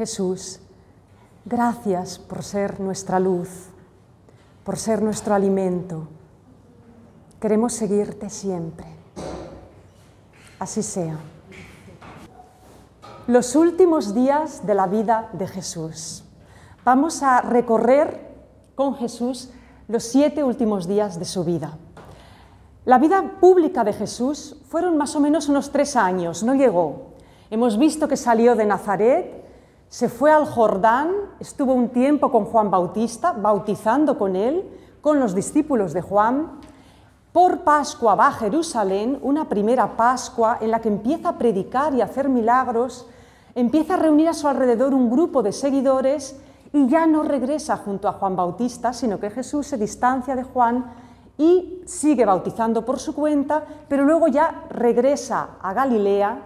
Jesús, gracias por ser nuestra luz, por ser nuestro alimento. Queremos seguirte siempre. Así sea. Los últimos días de la vida de Jesús. Vamos a recorrer con Jesús los siete últimos días de su vida. La vida pública de Jesús fueron más o menos unos tres años, no llegó. Hemos visto que salió de Nazaret, se fue al Jordán, estuvo un tiempo con Juan Bautista, bautizando con él, con los discípulos de Juan. Por Pascua va a Jerusalén, una primera Pascua en la que empieza a predicar y a hacer milagros, empieza a reunir a su alrededor un grupo de seguidores y ya no regresa junto a Juan Bautista, sino que Jesús se distancia de Juan y sigue bautizando por su cuenta, pero luego ya regresa a Galilea,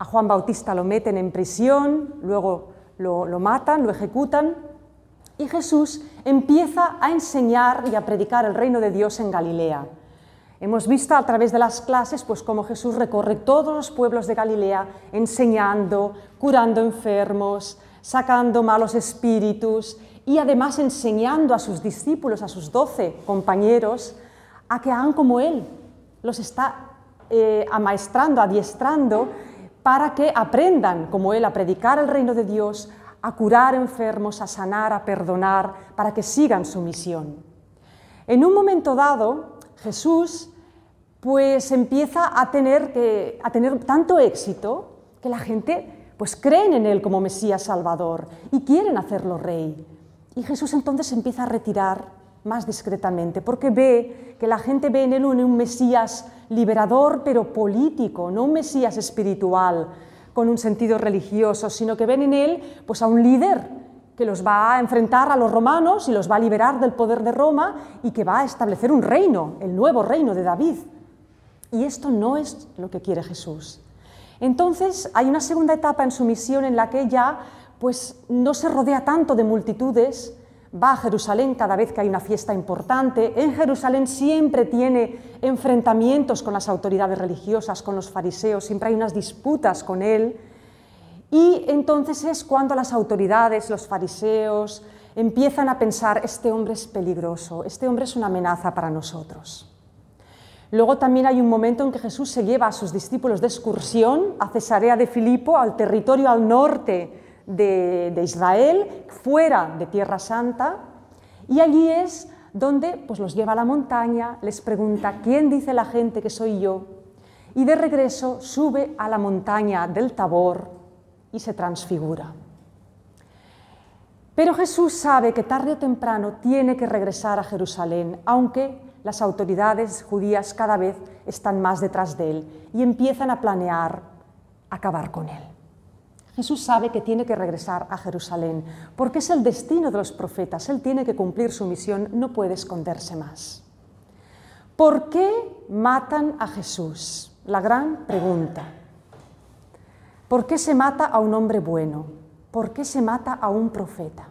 a Juan Bautista lo meten en prisión, luego lo, matan, lo ejecutan, y Jesús empieza a enseñar y a predicar el reino de Dios en Galilea. Hemos visto a través de las clases pues cómo Jesús recorre todos los pueblos de Galilea enseñando, curando enfermos, sacando malos espíritus y además enseñando a sus discípulos, a sus doce compañeros, a que hagan como Él. Los está eh, amaestrando, adiestrando para que aprendan, como Él, a predicar el reino de Dios, a curar enfermos, a sanar, a perdonar, para que sigan su misión. En un momento dado, Jesús pues empieza a tener, a tener tanto éxito que la gente pues creen en Él como Mesías Salvador y quieren hacerlo rey. Y Jesús entonces empieza a retirar más discretamente, porque ve que la gente ve en él un, Mesías liberador, pero político, no un Mesías espiritual con un sentido religioso, sino que ven en él pues, a un líder que los va a enfrentar a los romanos y los va a liberar del poder de Roma y que va a establecer un reino, el nuevo reino de David. Y esto no es lo que quiere Jesús. Entonces hay una segunda etapa en su misión en la que ya pues, no se rodea tanto de multitudes, va a Jerusalén cada vez que hay una fiesta importante, en Jerusalén siempre tiene enfrentamientos con las autoridades religiosas, con los fariseos, siempre hay unas disputas con él. Y entonces es cuando las autoridades, los fariseos, empiezan a pensar, este hombre es peligroso, este hombre es una amenaza para nosotros. Luego también hay un momento en que Jesús se lleva a sus discípulos de excursión a Cesarea de Filipo, al territorio al norte de, Israel, fuera de Tierra Santa, y allí es donde pues, los lleva a la montaña, les pregunta, ¿quién dice la gente que soy yo? Y de regreso sube a la montaña del Tabor y se transfigura. Pero Jesús sabe que tarde o temprano tiene que regresar a Jerusalén, aunque las autoridades judías cada vez están más detrás de él y empiezan a planear acabar con él. Jesús sabe que tiene que regresar a Jerusalén, porque es el destino de los profetas, él tiene que cumplir su misión, no puede esconderse más. ¿Por qué matan a Jesús? La gran pregunta. ¿Por qué se mata a un hombre bueno? ¿Por qué se mata a un profeta?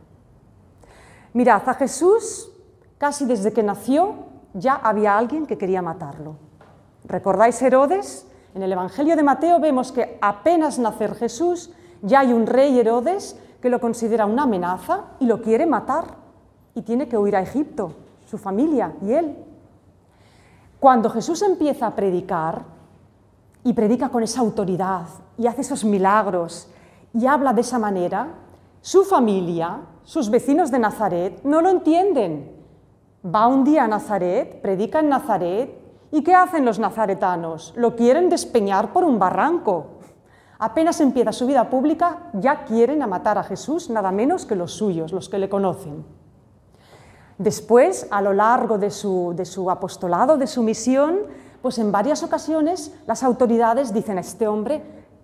Mirad, a Jesús, casi desde que nació, ya había alguien que quería matarlo. ¿Recordáis Herodes? En el Evangelio de Mateo vemos que apenas nacer Jesús, ya hay un rey Herodes que lo considera una amenaza y lo quiere matar y tiene que huir a Egipto, su familia y él. Cuando Jesús empieza a predicar y predica con esa autoridad y hace esos milagros y habla de esa manera, su familia, sus vecinos de Nazaret, no lo entienden. Va un día a Nazaret, predica en Nazaret, ¿y qué hacen los nazaretanos? Lo quieren despeñar por un barranco. Apenas empieza su vida pública, ya quieren a matar a Jesús nada menos que los suyos, los que le conocen. Después, a lo largo de su, apostolado, de su misión, pues en varias ocasiones las autoridades dicen a este hombre,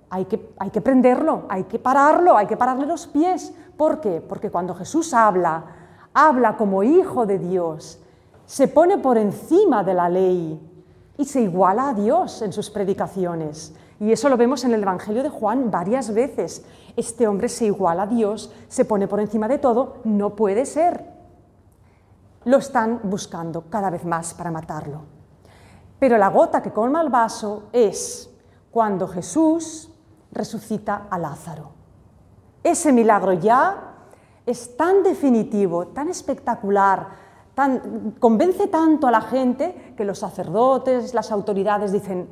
hay que, hay que prenderlo, hay que pararlo, hay que pararle los pies. ¿Por qué? Porque cuando Jesús habla, habla como hijo de Dios, se pone por encima de la ley y se iguala a Dios en sus predicaciones. Y eso lo vemos en el Evangelio de Juan varias veces. Este hombre se iguala a Dios, se pone por encima de todo, no puede ser. Lo están buscando cada vez más para matarlo. Pero la gota que colma el vaso es cuando Jesús resucita a Lázaro. Ese milagro ya es tan definitivo, tan espectacular, convence tanto a la gente que los sacerdotes, las autoridades dicen,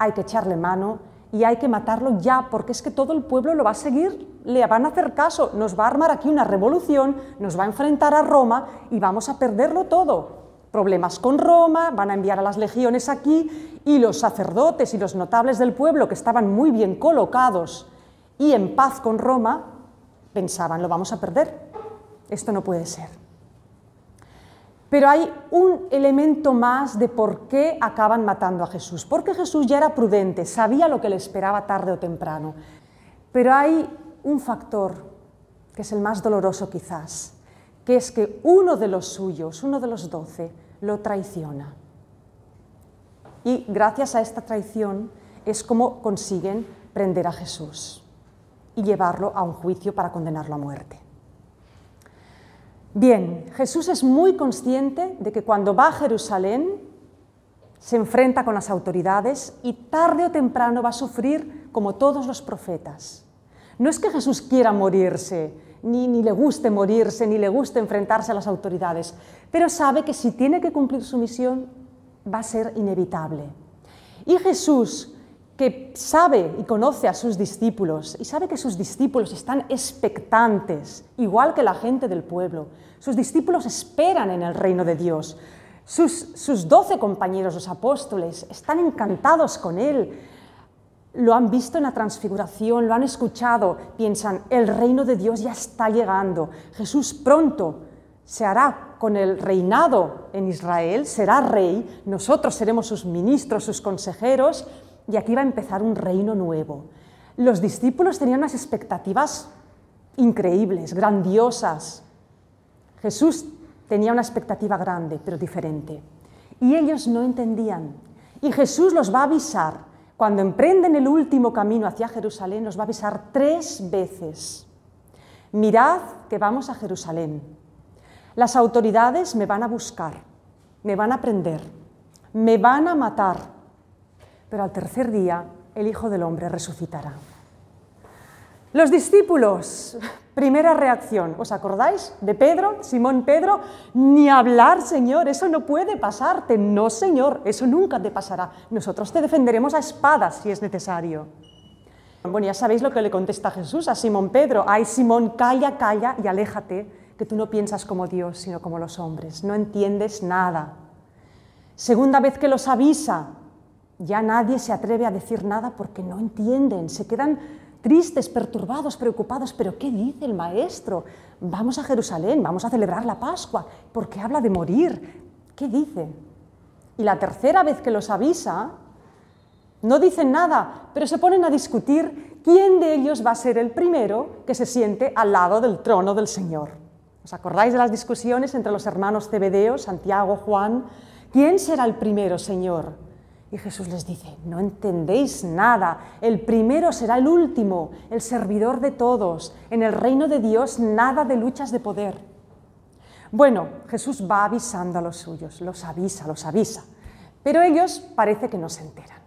hay que echarle mano y hay que matarlo ya, porque es que todo el pueblo lo va a seguir, le van a hacer caso, nos va a armar aquí una revolución, nos va a enfrentar a Roma y vamos a perderlo todo. Problemas con Roma, van a enviar a las legiones aquí y los sacerdotes y los notables del pueblo que estaban muy bien colocados y en paz con Roma, pensaban, lo vamos a perder. Esto no puede ser. Pero hay un elemento más de por qué acaban matando a Jesús. Porque Jesús ya era prudente, sabía lo que le esperaba tarde o temprano. Pero hay un factor que es el más doloroso quizás, que es que uno de los suyos, uno de los doce, lo traiciona. Y gracias a esta traición es como consiguen prender a Jesús y llevarlo a un juicio para condenarlo a muerte. Bien, Jesús es muy consciente de que cuando va a Jerusalén se enfrenta con las autoridades y tarde o temprano va a sufrir como todos los profetas. No es que Jesús quiera morirse, ni, le guste morirse, ni le guste enfrentarse a las autoridades, pero sabe que si tiene que cumplir su misión va a ser inevitable. Y Jesús, que sabe y conoce a sus discípulos y sabe que sus discípulos están expectantes, igual que la gente del pueblo. Sus discípulos esperan en el reino de Dios. Sus doce compañeros, los apóstoles, están encantados con él. Lo han visto en la transfiguración, lo han escuchado, piensan, el reino de Dios ya está llegando. Jesús pronto se hará con el reinado en Israel, será rey, nosotros seremos sus ministros, sus consejeros y aquí va a empezar un reino nuevo. Los discípulos tenían unas expectativas increíbles, grandiosas. Jesús tenía una expectativa grande, pero diferente. Y ellos no entendían. Y Jesús los va a avisar. Cuando emprenden el último camino hacia Jerusalén, los va a avisar tres veces. Mirad que vamos a Jerusalén. Las autoridades me van a buscar, me van a prender, me van a matar pero al tercer día el Hijo del Hombre resucitará. Los discípulos, primera reacción, ¿os acordáis de Pedro, Simón Pedro? Ni hablar, Señor, eso no puede pasarte, no, Señor, eso nunca te pasará. Nosotros te defenderemos a espadas si es necesario. Bueno, ya sabéis lo que le contesta Jesús a Simón Pedro, ay Simón, calla, calla y aléjate, que tú no piensas como Dios, sino como los hombres, no entiendes nada. Segunda vez que los avisa, ya nadie se atreve a decir nada porque no entienden, se quedan tristes, perturbados, preocupados, pero ¿qué dice el maestro? Vamos a Jerusalén, vamos a celebrar la Pascua, ¿por qué habla de morir? ¿Qué dice? Y la tercera vez que los avisa, no dicen nada, pero se ponen a discutir quién de ellos va a ser el primero que se siente al lado del trono del Señor. ¿Os acordáis de las discusiones entre los hermanos Cebedeo, Santiago, Juan? ¿Quién será el primero, Señor? Y Jesús les dice, no entendéis nada, el primero será el último, el servidor de todos, en el reino de Dios nada de luchas de poder. Bueno, Jesús va avisando a los suyos, los avisa, los avisa, pero ellos parece que no se enteran.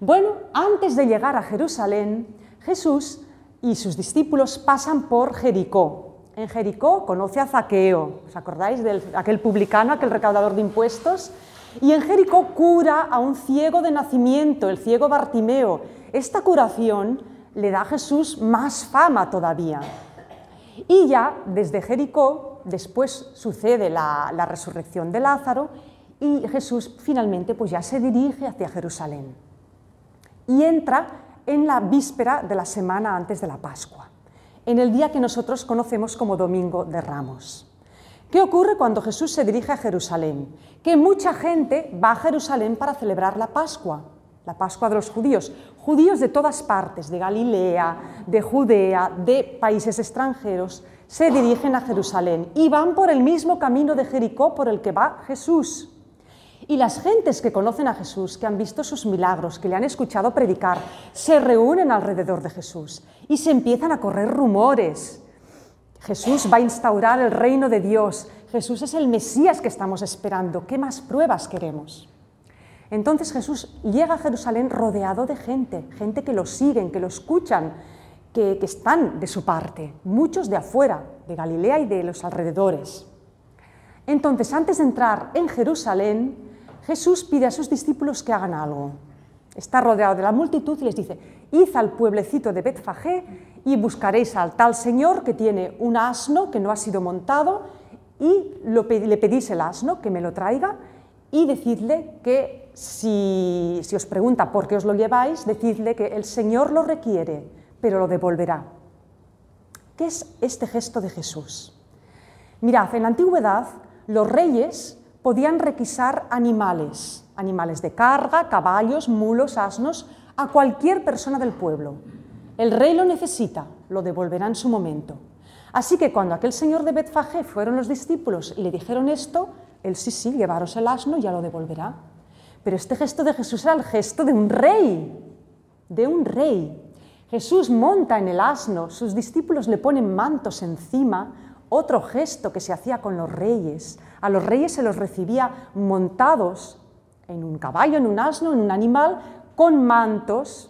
Bueno, antes de llegar a Jerusalén, Jesús y sus discípulos pasan por Jericó. En Jericó conoce a Zaqueo, ¿os acordáis de aquel publicano, aquel recaudador de impuestos? Y en Jericó cura a un ciego de nacimiento, el ciego Bartimeo. Esta curación le da a Jesús más fama todavía. Y ya desde Jericó, después sucede la, la resurrección de Lázaro y Jesús finalmente pues ya se dirige hacia Jerusalén y entra en la víspera de la semana antes de la Pascua, en el día que nosotros conocemos como Domingo de Ramos. ¿Qué ocurre cuando Jesús se dirige a Jerusalén? Que mucha gente va a Jerusalén para celebrar la Pascua, la Pascua de los judíos, judíos de todas partes, de Galilea, de Judea, de países extranjeros, se dirigen a Jerusalén y van por el mismo camino de Jericó por el que va Jesús. Y las gentes que conocen a Jesús, que han visto sus milagros, que le han escuchado predicar, se reúnen alrededor de Jesús y se empiezan a correr rumores Jesús va a instaurar el reino de Dios. Jesús es el Mesías que estamos esperando. ¿Qué más pruebas queremos? Entonces Jesús llega a Jerusalén rodeado de gente, gente que lo siguen, que lo escuchan, que, están de su parte, muchos de afuera, de Galilea y de los alrededores. Entonces, antes de entrar en Jerusalén, Jesús pide a sus discípulos que hagan algo. Está rodeado de la multitud y les dice, id al pueblecito de Betfagé y buscaréis al tal señor que tiene un asno que no ha sido montado y le pedís el asno que me lo traiga y decidle que si, si os pregunta por qué os lo lleváis, decidle que el señor lo requiere, pero lo devolverá. ¿Qué es este gesto de Jesús? Mirad, en la antigüedad los reyes podían requisar animales, animales de carga, caballos, mulos, asnos, a cualquier persona del pueblo. El rey lo necesita, lo devolverá en su momento. Así que cuando aquel señor de Betfagé fueron los discípulos y le dijeron esto, él sí, sí, llevaros el asno, y ya lo devolverá. Pero este gesto de Jesús era el gesto de un rey, de un rey. Jesús monta en el asno, sus discípulos le ponen mantos encima, otro gesto que se hacía con los reyes. A los reyes se los recibía montados en un caballo, en un asno, en un animal, con mantos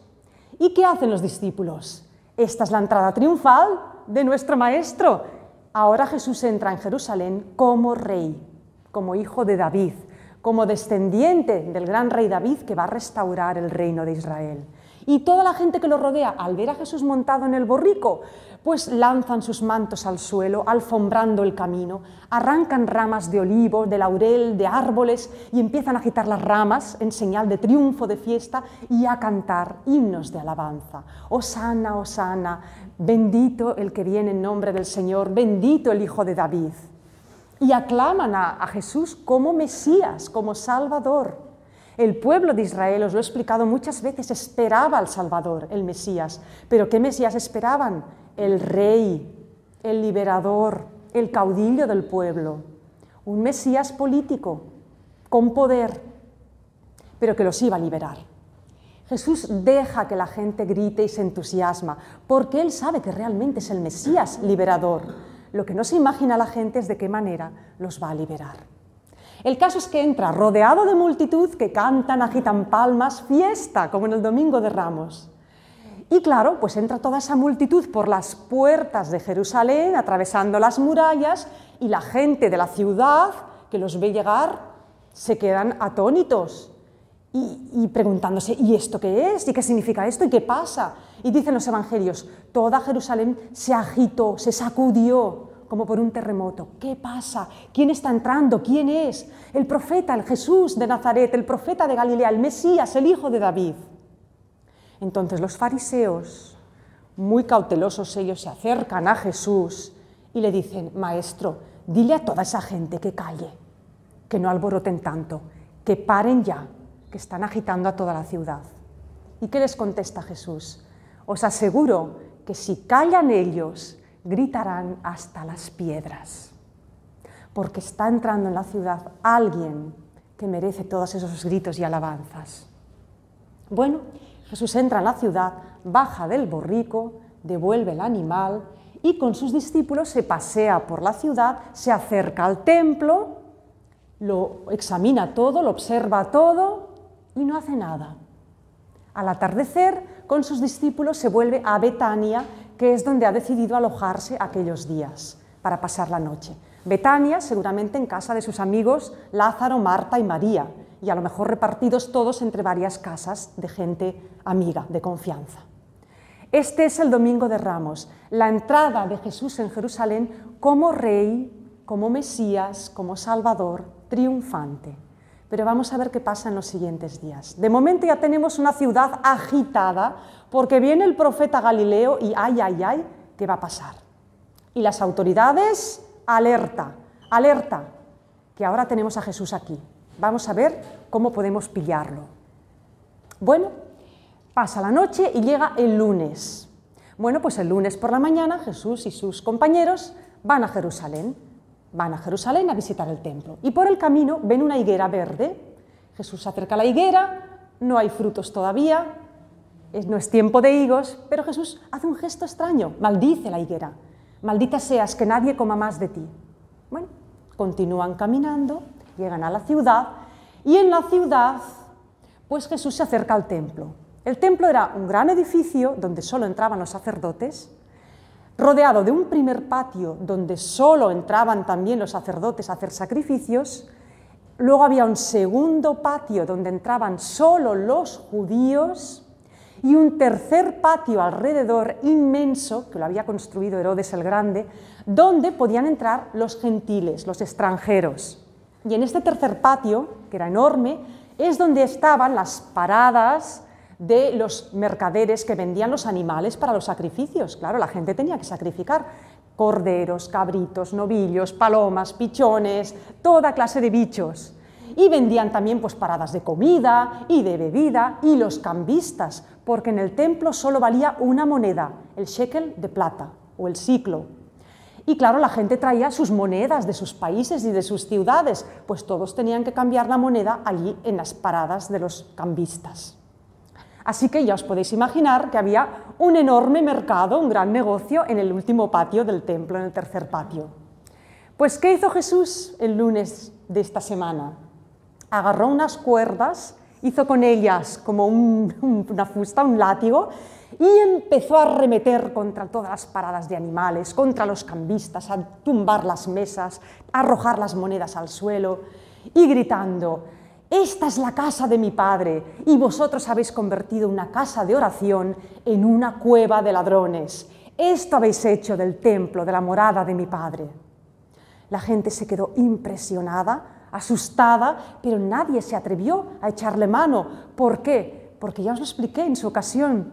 ¿Y qué hacen los discípulos? Esta es la entrada triunfal de nuestro Maestro. Ahora Jesús entra en Jerusalén como rey, como hijo de David, como descendiente del gran rey David que va a restaurar el reino de Israel. Y toda la gente que lo rodea, al ver a Jesús montado en el borrico, pues lanzan sus mantos al suelo, alfombrando el camino, arrancan ramas de olivo, de laurel, de árboles y empiezan a agitar las ramas en señal de triunfo, de fiesta y a cantar himnos de alabanza. Osana, Osana, bendito el que viene en nombre del Señor, bendito el Hijo de David. Y aclaman a, a Jesús como Mesías, como Salvador. El pueblo de Israel, os lo he explicado muchas veces, esperaba al Salvador, el Mesías. Pero ¿qué Mesías esperaban? el rey, el liberador, el caudillo del pueblo, un Mesías político, con poder, pero que los iba a liberar. Jesús deja que la gente grite y se entusiasma, porque Él sabe que realmente es el Mesías liberador. Lo que no se imagina la gente es de qué manera los va a liberar. El caso es que entra rodeado de multitud que cantan, agitan palmas, fiesta, como en el Domingo de Ramos. Y claro, pues entra toda esa multitud por las puertas de Jerusalén, atravesando las murallas, y la gente de la ciudad que los ve llegar se quedan atónitos y, preguntándose, ¿y esto qué es? ¿Y qué significa esto? ¿Y qué pasa? Y dicen los evangelios, toda Jerusalén se agitó, se sacudió como por un terremoto. ¿Qué pasa? ¿Quién está entrando? ¿Quién es? El profeta, el Jesús de Nazaret, el profeta de Galilea, el Mesías, el hijo de David. Entonces los fariseos, muy cautelosos ellos, se acercan a Jesús y le dicen, Maestro, dile a toda esa gente que calle, que no alboroten tanto, que paren ya, que están agitando a toda la ciudad. ¿Y qué les contesta Jesús? Os aseguro que si callan ellos, gritarán hasta las piedras, porque está entrando en la ciudad alguien que merece todos esos gritos y alabanzas. Bueno, Jesús entra en la ciudad, baja del borrico, devuelve el animal y con sus discípulos se pasea por la ciudad, se acerca al templo, lo examina todo, lo observa todo y no hace nada. Al atardecer, con sus discípulos se vuelve a Betania, que es donde ha decidido alojarse aquellos días para pasar la noche. Betania, seguramente en casa de sus amigos Lázaro, Marta y María, y a lo mejor repartidos todos entre varias casas de gente amiga, de confianza. Este es el Domingo de Ramos, la entrada de Jesús en Jerusalén como rey, como Mesías, como Salvador, triunfante. Pero vamos a ver qué pasa en los siguientes días. De momento ya tenemos una ciudad agitada porque viene el profeta Galileo y ay, ay, ay, ¿qué va a pasar? Y las autoridades, alerta, alerta, que ahora tenemos a Jesús aquí. Vamos a ver cómo podemos pillarlo. Bueno, Pasa la noche y llega el lunes. Bueno, pues el lunes por la mañana Jesús y sus compañeros van a Jerusalén. Van a Jerusalén a visitar el templo. Y por el camino ven una higuera verde. Jesús se acerca a la higuera, no hay frutos todavía, no es tiempo de higos, pero Jesús hace un gesto extraño, maldice la higuera. Maldita seas que nadie coma más de ti. Bueno, continúan caminando, llegan a la ciudad y en la ciudad, pues Jesús se acerca al templo el templo era un gran edificio donde solo entraban los sacerdotes, rodeado de un primer patio donde solo entraban también los sacerdotes a hacer sacrificios, luego había un segundo patio donde entraban solo los judíos y un tercer patio alrededor inmenso, que lo había construido Herodes el Grande, donde podían entrar los gentiles, los extranjeros. Y en este tercer patio, que era enorme, es donde estaban las paradas, de los mercaderes que vendían los animales para los sacrificios. Claro, la gente tenía que sacrificar corderos, cabritos, novillos, palomas, pichones, toda clase de bichos. Y vendían también pues, paradas de comida y de bebida y los cambistas, porque en el templo solo valía una moneda, el shekel de plata o el ciclo. Y claro, la gente traía sus monedas de sus países y de sus ciudades, pues todos tenían que cambiar la moneda allí en las paradas de los cambistas. Así que ya os podéis imaginar que había un enorme mercado, un gran negocio en el último patio del templo, en el tercer patio. Pues, ¿qué hizo Jesús el lunes de esta semana? Agarró unas cuerdas, hizo con ellas como una fusta, un látigo, y empezó a arremeter contra todas las paradas de animales, contra los cambistas, a tumbar las mesas, a arrojar las monedas al suelo y gritando, esta es la casa de mi padre, y vosotros habéis convertido una casa de oración en una cueva de ladrones. Esto habéis hecho del templo, de la morada de mi padre. La gente se quedó impresionada, asustada, pero nadie se atrevió a echarle mano. ¿Por qué? Porque ya os lo expliqué en su ocasión.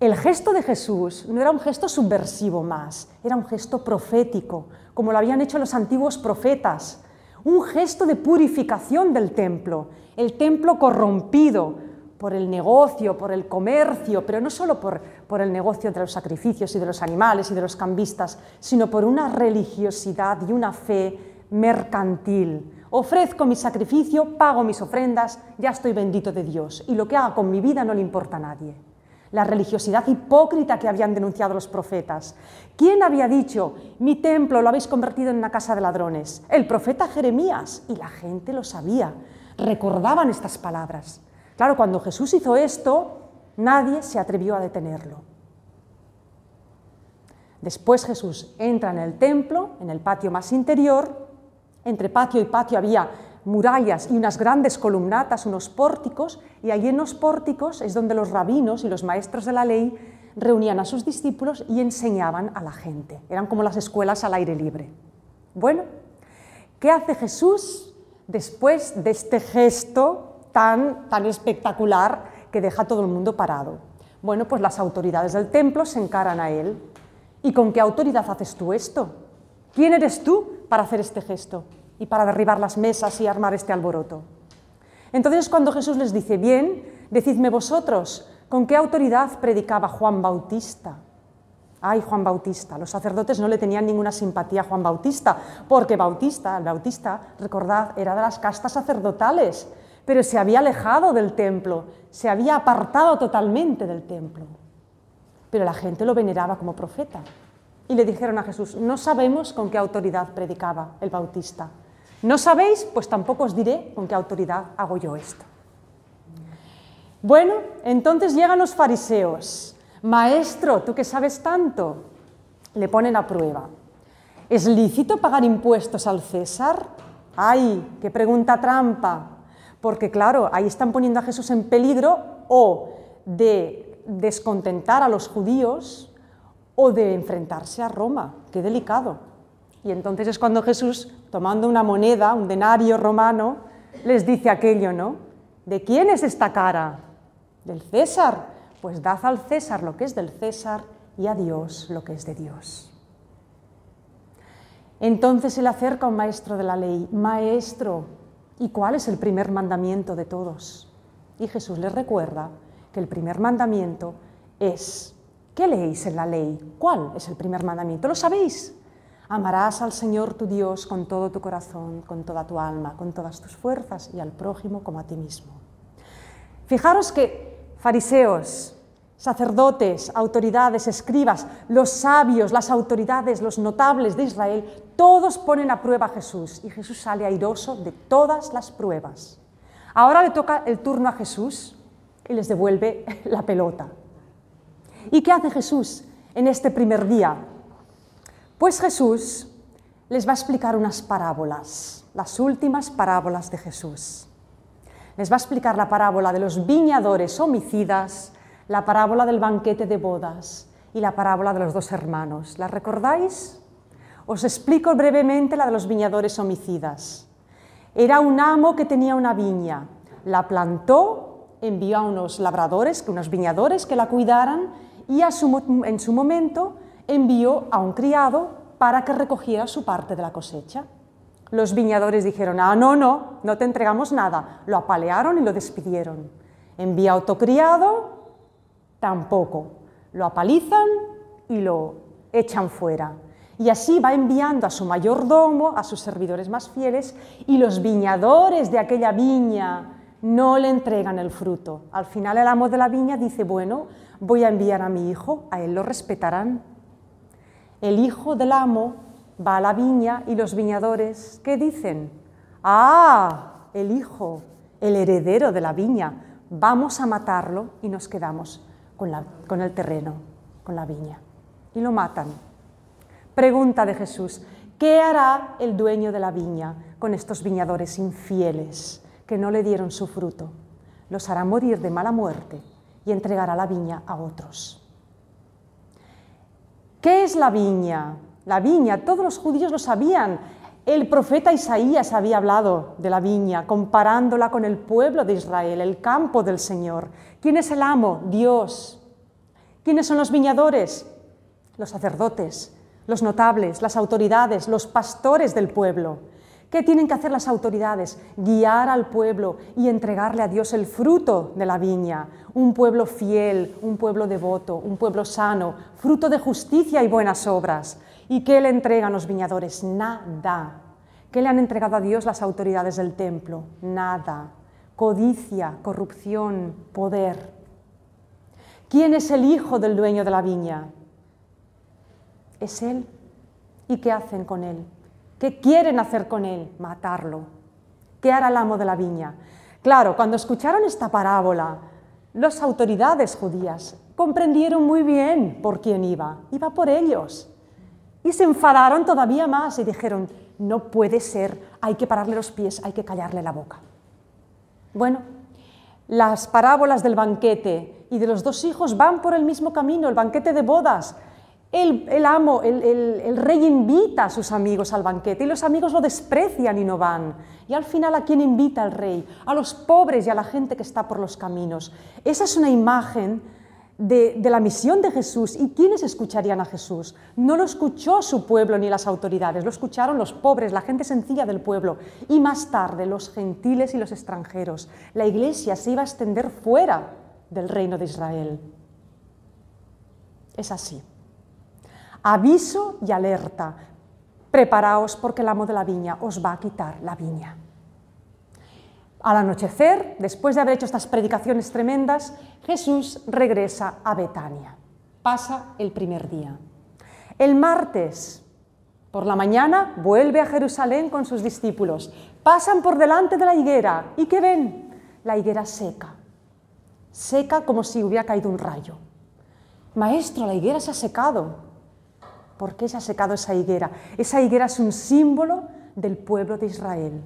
El gesto de Jesús no era un gesto subversivo más, era un gesto profético, como lo habían hecho los antiguos profetas un gesto de purificación del templo, el templo corrompido por el negocio, por el comercio, pero no solo por, por el negocio de los sacrificios y de los animales y de los cambistas, sino por una religiosidad y una fe mercantil. Ofrezco mi sacrificio, pago mis ofrendas, ya estoy bendito de Dios y lo que haga con mi vida no le importa a nadie la religiosidad hipócrita que habían denunciado los profetas, ¿Quién había dicho, mi templo lo habéis convertido en una casa de ladrones? El profeta Jeremías. Y la gente lo sabía, recordaban estas palabras. Claro, cuando Jesús hizo esto, nadie se atrevió a detenerlo. Después Jesús entra en el templo, en el patio más interior. Entre patio y patio había murallas y unas grandes columnatas, unos pórticos, y allí en los pórticos es donde los rabinos y los maestros de la ley reunían a sus discípulos y enseñaban a la gente. Eran como las escuelas al aire libre. Bueno, ¿qué hace Jesús después de este gesto tan, tan espectacular que deja a todo el mundo parado? Bueno, pues las autoridades del templo se encaran a él. ¿Y con qué autoridad haces tú esto? ¿Quién eres tú para hacer este gesto y para derribar las mesas y armar este alboroto? Entonces cuando Jesús les dice, bien, decidme vosotros, ¿Con qué autoridad predicaba Juan Bautista? Ay, Juan Bautista. Los sacerdotes no le tenían ninguna simpatía a Juan Bautista, porque Bautista, el Bautista, recordad, era de las castas sacerdotales, pero se había alejado del templo, se había apartado totalmente del templo. Pero la gente lo veneraba como profeta. Y le dijeron a Jesús, no sabemos con qué autoridad predicaba el Bautista. No sabéis, pues tampoco os diré con qué autoridad hago yo esto. Bueno, entonces llegan los fariseos. Maestro, tú que sabes tanto, le ponen a prueba. ¿Es lícito pagar impuestos al César? ¡Ay, qué pregunta trampa! Porque claro, ahí están poniendo a Jesús en peligro o de descontentar a los judíos o de enfrentarse a Roma. ¡Qué delicado! Y entonces es cuando Jesús, tomando una moneda, un denario romano, les dice aquello, ¿no? ¿De quién es esta cara? del César, pues dad al César lo que es del César y a Dios lo que es de Dios. Entonces se le acerca un maestro de la ley, maestro, ¿y cuál es el primer mandamiento de todos? Y Jesús les recuerda que el primer mandamiento es, ¿qué leéis en la ley? ¿Cuál es el primer mandamiento? ¿Lo sabéis? Amarás al Señor tu Dios con todo tu corazón, con toda tu alma, con todas tus fuerzas y al prójimo como a ti mismo. Fijaros que fariseos, sacerdotes, autoridades, escribas, los sabios, las autoridades, los notables de Israel, todos ponen a prueba a Jesús y Jesús sale airoso de todas las pruebas. Ahora le toca el turno a Jesús y les devuelve la pelota. ¿Y qué hace Jesús en este primer día? Pues Jesús les va a explicar unas parábolas, las últimas parábolas de Jesús les va a explicar la parábola de los viñadores homicidas, la parábola del banquete de bodas y la parábola de los dos hermanos. ¿La recordáis? Os explico brevemente la de los viñadores homicidas. Era un amo que tenía una viña, la plantó, envió a unos labradores, unos viñadores que la cuidaran y en su momento envió a un criado para que recogiera su parte de la cosecha. Los viñadores dijeron, ah, no, no, no te entregamos nada. Lo apalearon y lo despidieron. Envía autocriado, tampoco. Lo apalizan y lo echan fuera. Y así va enviando a su mayordomo, a sus servidores más fieles, y los viñadores de aquella viña no le entregan el fruto. Al final el amo de la viña dice, bueno, voy a enviar a mi hijo, a él lo respetarán. El hijo del amo va a la viña y los viñadores, ¿qué dicen? Ah, el hijo, el heredero de la viña, vamos a matarlo y nos quedamos con, con el terreno, con la viña. Y lo matan. Pregunta de Jesús, ¿qué hará el dueño de la viña con estos viñadores infieles que no le dieron su fruto? Los hará morir de mala muerte y entregará la viña a otros. ¿Qué es la viña? la viña, todos los judíos lo sabían. El profeta Isaías había hablado de la viña, comparándola con el pueblo de Israel, el campo del Señor. ¿Quién es el amo? Dios. ¿Quiénes son los viñadores? Los sacerdotes, los notables, las autoridades, los pastores del pueblo. ¿Qué tienen que hacer las autoridades? Guiar al pueblo y entregarle a Dios el fruto de la viña. Un pueblo fiel, un pueblo devoto, un pueblo sano, fruto de justicia y buenas obras. ¿Y qué le entregan los viñadores? Nada. ¿Qué le han entregado a Dios las autoridades del templo? Nada. Codicia, corrupción, poder. ¿Quién es el hijo del dueño de la viña? Es él. ¿Y qué hacen con él? ¿Qué quieren hacer con él? Matarlo. ¿Qué hará el amo de la viña? Claro, cuando escucharon esta parábola, las autoridades judías comprendieron muy bien por quién iba. Iba por ellos. Y se enfadaron todavía más y dijeron, no puede ser, hay que pararle los pies, hay que callarle la boca. Bueno, las parábolas del banquete y de los dos hijos van por el mismo camino, el banquete de bodas. El, amo, el, el rey invita a sus amigos al banquete y los amigos lo desprecian y no van. Y al final, ¿a quién invita el rey? A los pobres y a la gente que está por los caminos. Esa es una imagen de, la misión de Jesús y quiénes escucharían a Jesús. No lo escuchó su pueblo ni las autoridades, lo escucharon los pobres, la gente sencilla del pueblo y más tarde los gentiles y los extranjeros. La iglesia se iba a extender fuera del reino de Israel. Es así. Aviso y alerta. Preparaos porque el amo de la viña os va a quitar la viña. Al anochecer, después de haber hecho estas predicaciones tremendas, Jesús regresa a Betania. Pasa el primer día. El martes, por la mañana, vuelve a Jerusalén con sus discípulos. Pasan por delante de la higuera. ¿Y qué ven? La higuera seca. Seca como si hubiera caído un rayo. Maestro, la higuera se ha secado. ¿Por qué se ha secado esa higuera? Esa higuera es un símbolo del pueblo de Israel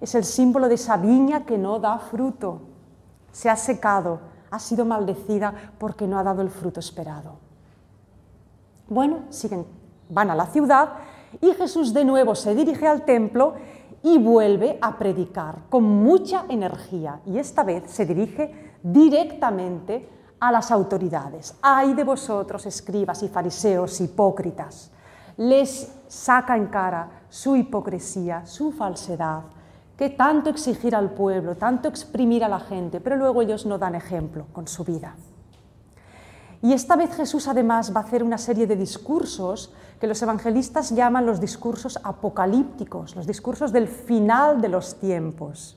es el símbolo de esa viña que no da fruto. Se ha secado, ha sido maldecida porque no ha dado el fruto esperado. Bueno, siguen, van a la ciudad y Jesús de nuevo se dirige al templo y vuelve a predicar con mucha energía. Y esta vez se dirige directamente a las autoridades. ¡Ay de vosotros, escribas y fariseos hipócritas! Les saca en cara su hipocresía, su falsedad, que tanto exigir al pueblo, tanto exprimir a la gente, pero luego ellos no dan ejemplo con su vida. Y esta vez Jesús además va a hacer una serie de discursos que los evangelistas llaman los discursos apocalípticos, los discursos del final de los tiempos.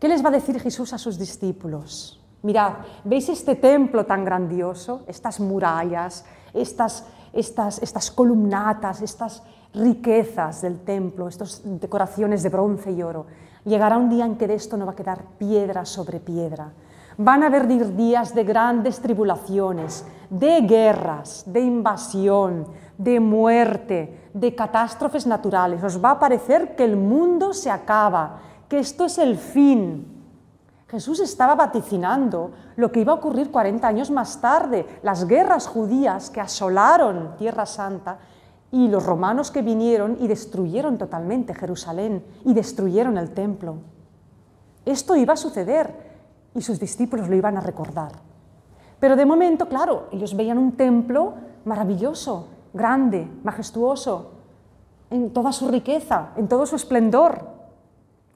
¿Qué les va a decir Jesús a sus discípulos? Mirad, ¿veis este templo tan grandioso? Estas murallas, estas estas, columnatas, estas riquezas del templo, estas decoraciones de bronce y oro. Llegará un día en que de esto no va a quedar piedra sobre piedra. Van a venir días de grandes tribulaciones, de guerras, de invasión, de muerte, de catástrofes naturales. Os va a parecer que el mundo se acaba, que esto es el fin. Jesús estaba vaticinando lo que iba a ocurrir 40 años más tarde, las guerras judías que asolaron Tierra Santa y los romanos que vinieron y destruyeron totalmente Jerusalén y destruyeron el templo. Esto iba a suceder y sus discípulos lo iban a recordar. Pero de momento, claro, ellos veían un templo maravilloso, grande, majestuoso, en toda su riqueza, en todo su esplendor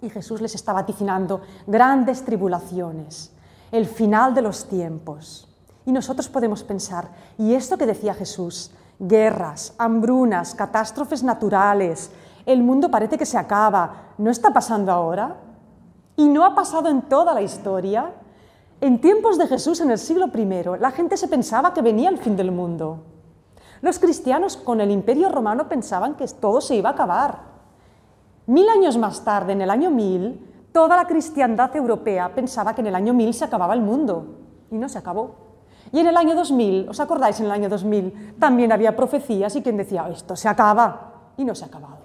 y Jesús les estaba vaticinando grandes tribulaciones, el final de los tiempos. Y nosotros podemos pensar, ¿y esto que decía Jesús? Guerras, hambrunas, catástrofes naturales, el mundo parece que se acaba, ¿no está pasando ahora? ¿Y no ha pasado en toda la historia? En tiempos de Jesús, en el siglo I, la gente se pensaba que venía el fin del mundo. Los cristianos con el imperio romano pensaban que todo se iba a acabar. Mil años más tarde, en el año 1000, toda la cristiandad europea pensaba que en el año 1000 se acababa el mundo. Y no se acabó. Y en el año 2000, ¿os acordáis? En el año 2000 también había profecías y quien decía, esto se acaba. Y no se ha acabado.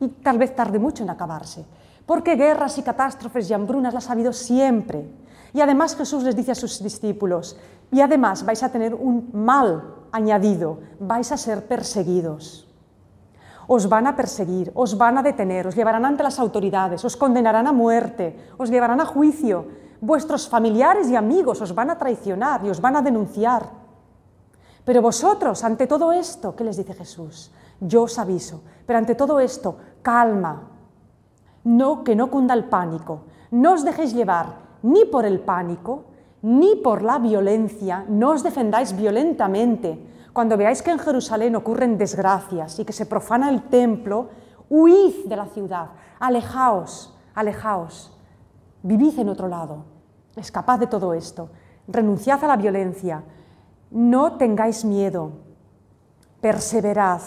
Y tal vez tarde mucho en acabarse. Porque guerras y catástrofes y hambrunas las ha habido siempre. Y además Jesús les dice a sus discípulos, y además vais a tener un mal añadido, vais a ser perseguidos os van a perseguir, os van a detener, os llevarán ante las autoridades, os condenarán a muerte, os llevarán a juicio, vuestros familiares y amigos os van a traicionar y os van a denunciar. Pero vosotros, ante todo esto, ¿qué les dice Jesús? Yo os aviso, pero ante todo esto, calma, no que no cunda el pánico, no os dejéis llevar ni por el pánico, ni por la violencia, no os defendáis violentamente, cuando veáis que en Jerusalén ocurren desgracias y que se profana el templo, huid de la ciudad, alejaos, alejaos, vivid en otro lado, escapad de todo esto, renunciad a la violencia, no tengáis miedo, perseverad.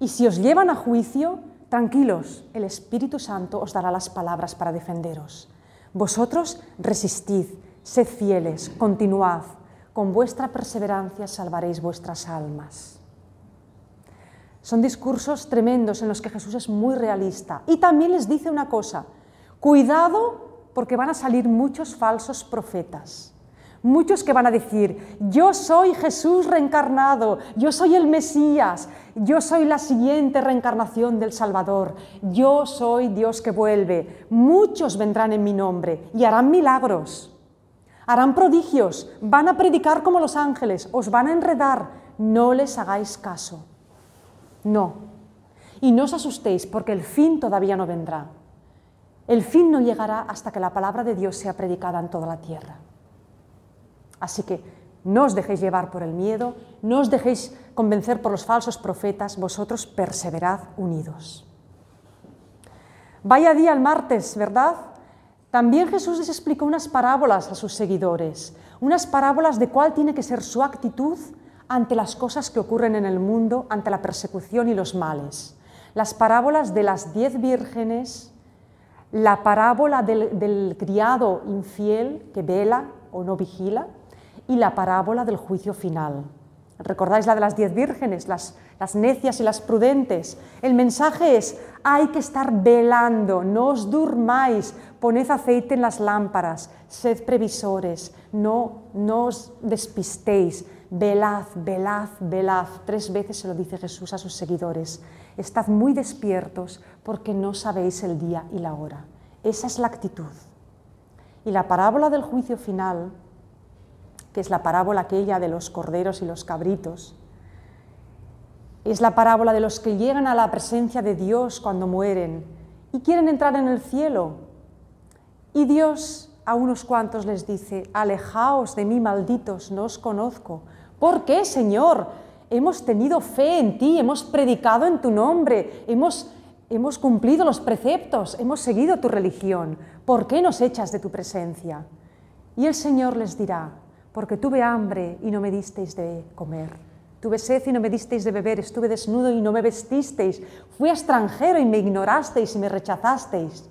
Y si os llevan a juicio, tranquilos, el Espíritu Santo os dará las palabras para defenderos. Vosotros resistid, sed fieles, continuad con vuestra perseverancia salvaréis vuestras almas. Son discursos tremendos en los que Jesús es muy realista. Y también les dice una cosa, cuidado porque van a salir muchos falsos profetas. Muchos que van a decir, yo soy Jesús reencarnado, yo soy el Mesías, yo soy la siguiente reencarnación del Salvador, yo soy Dios que vuelve. Muchos vendrán en mi nombre y harán milagros harán prodigios, van a predicar como los ángeles, os van a enredar, no les hagáis caso. No. Y no os asustéis porque el fin todavía no vendrá. El fin no llegará hasta que la palabra de Dios sea predicada en toda la tierra. Así que no os dejéis llevar por el miedo, no os dejéis convencer por los falsos profetas, vosotros perseverad unidos. Vaya día el martes, ¿verdad? También Jesús les explicó unas parábolas a sus seguidores, unas parábolas de cuál tiene que ser su actitud ante las cosas que ocurren en el mundo, ante la persecución y los males. Las parábolas de las diez vírgenes, la parábola del, del criado infiel que vela o no vigila y la parábola del juicio final. Recordáis la de las diez vírgenes, las, necias y las prudentes. El mensaje es, hay que estar velando, no os durmáis, poned aceite en las lámparas, sed previsores, no, no os despistéis, velad, velad, velad. Tres veces se lo dice Jesús a sus seguidores. Estad muy despiertos porque no sabéis el día y la hora. Esa es la actitud. Y la parábola del juicio final que es la parábola aquella de los corderos y los cabritos. Es la parábola de los que llegan a la presencia de Dios cuando mueren y quieren entrar en el cielo. Y Dios a unos cuantos les dice, alejaos de mí, malditos, no os conozco. ¿Por qué, Señor? Hemos tenido fe en ti, hemos predicado en tu nombre, hemos, hemos cumplido los preceptos, hemos seguido tu religión. ¿Por qué nos echas de tu presencia? Y el Señor les dirá, porque tuve hambre y no me disteis de comer. Tuve sed y no me disteis de beber, estuve desnudo y no me vestisteis, fui extranjero y me ignorasteis y me rechazasteis.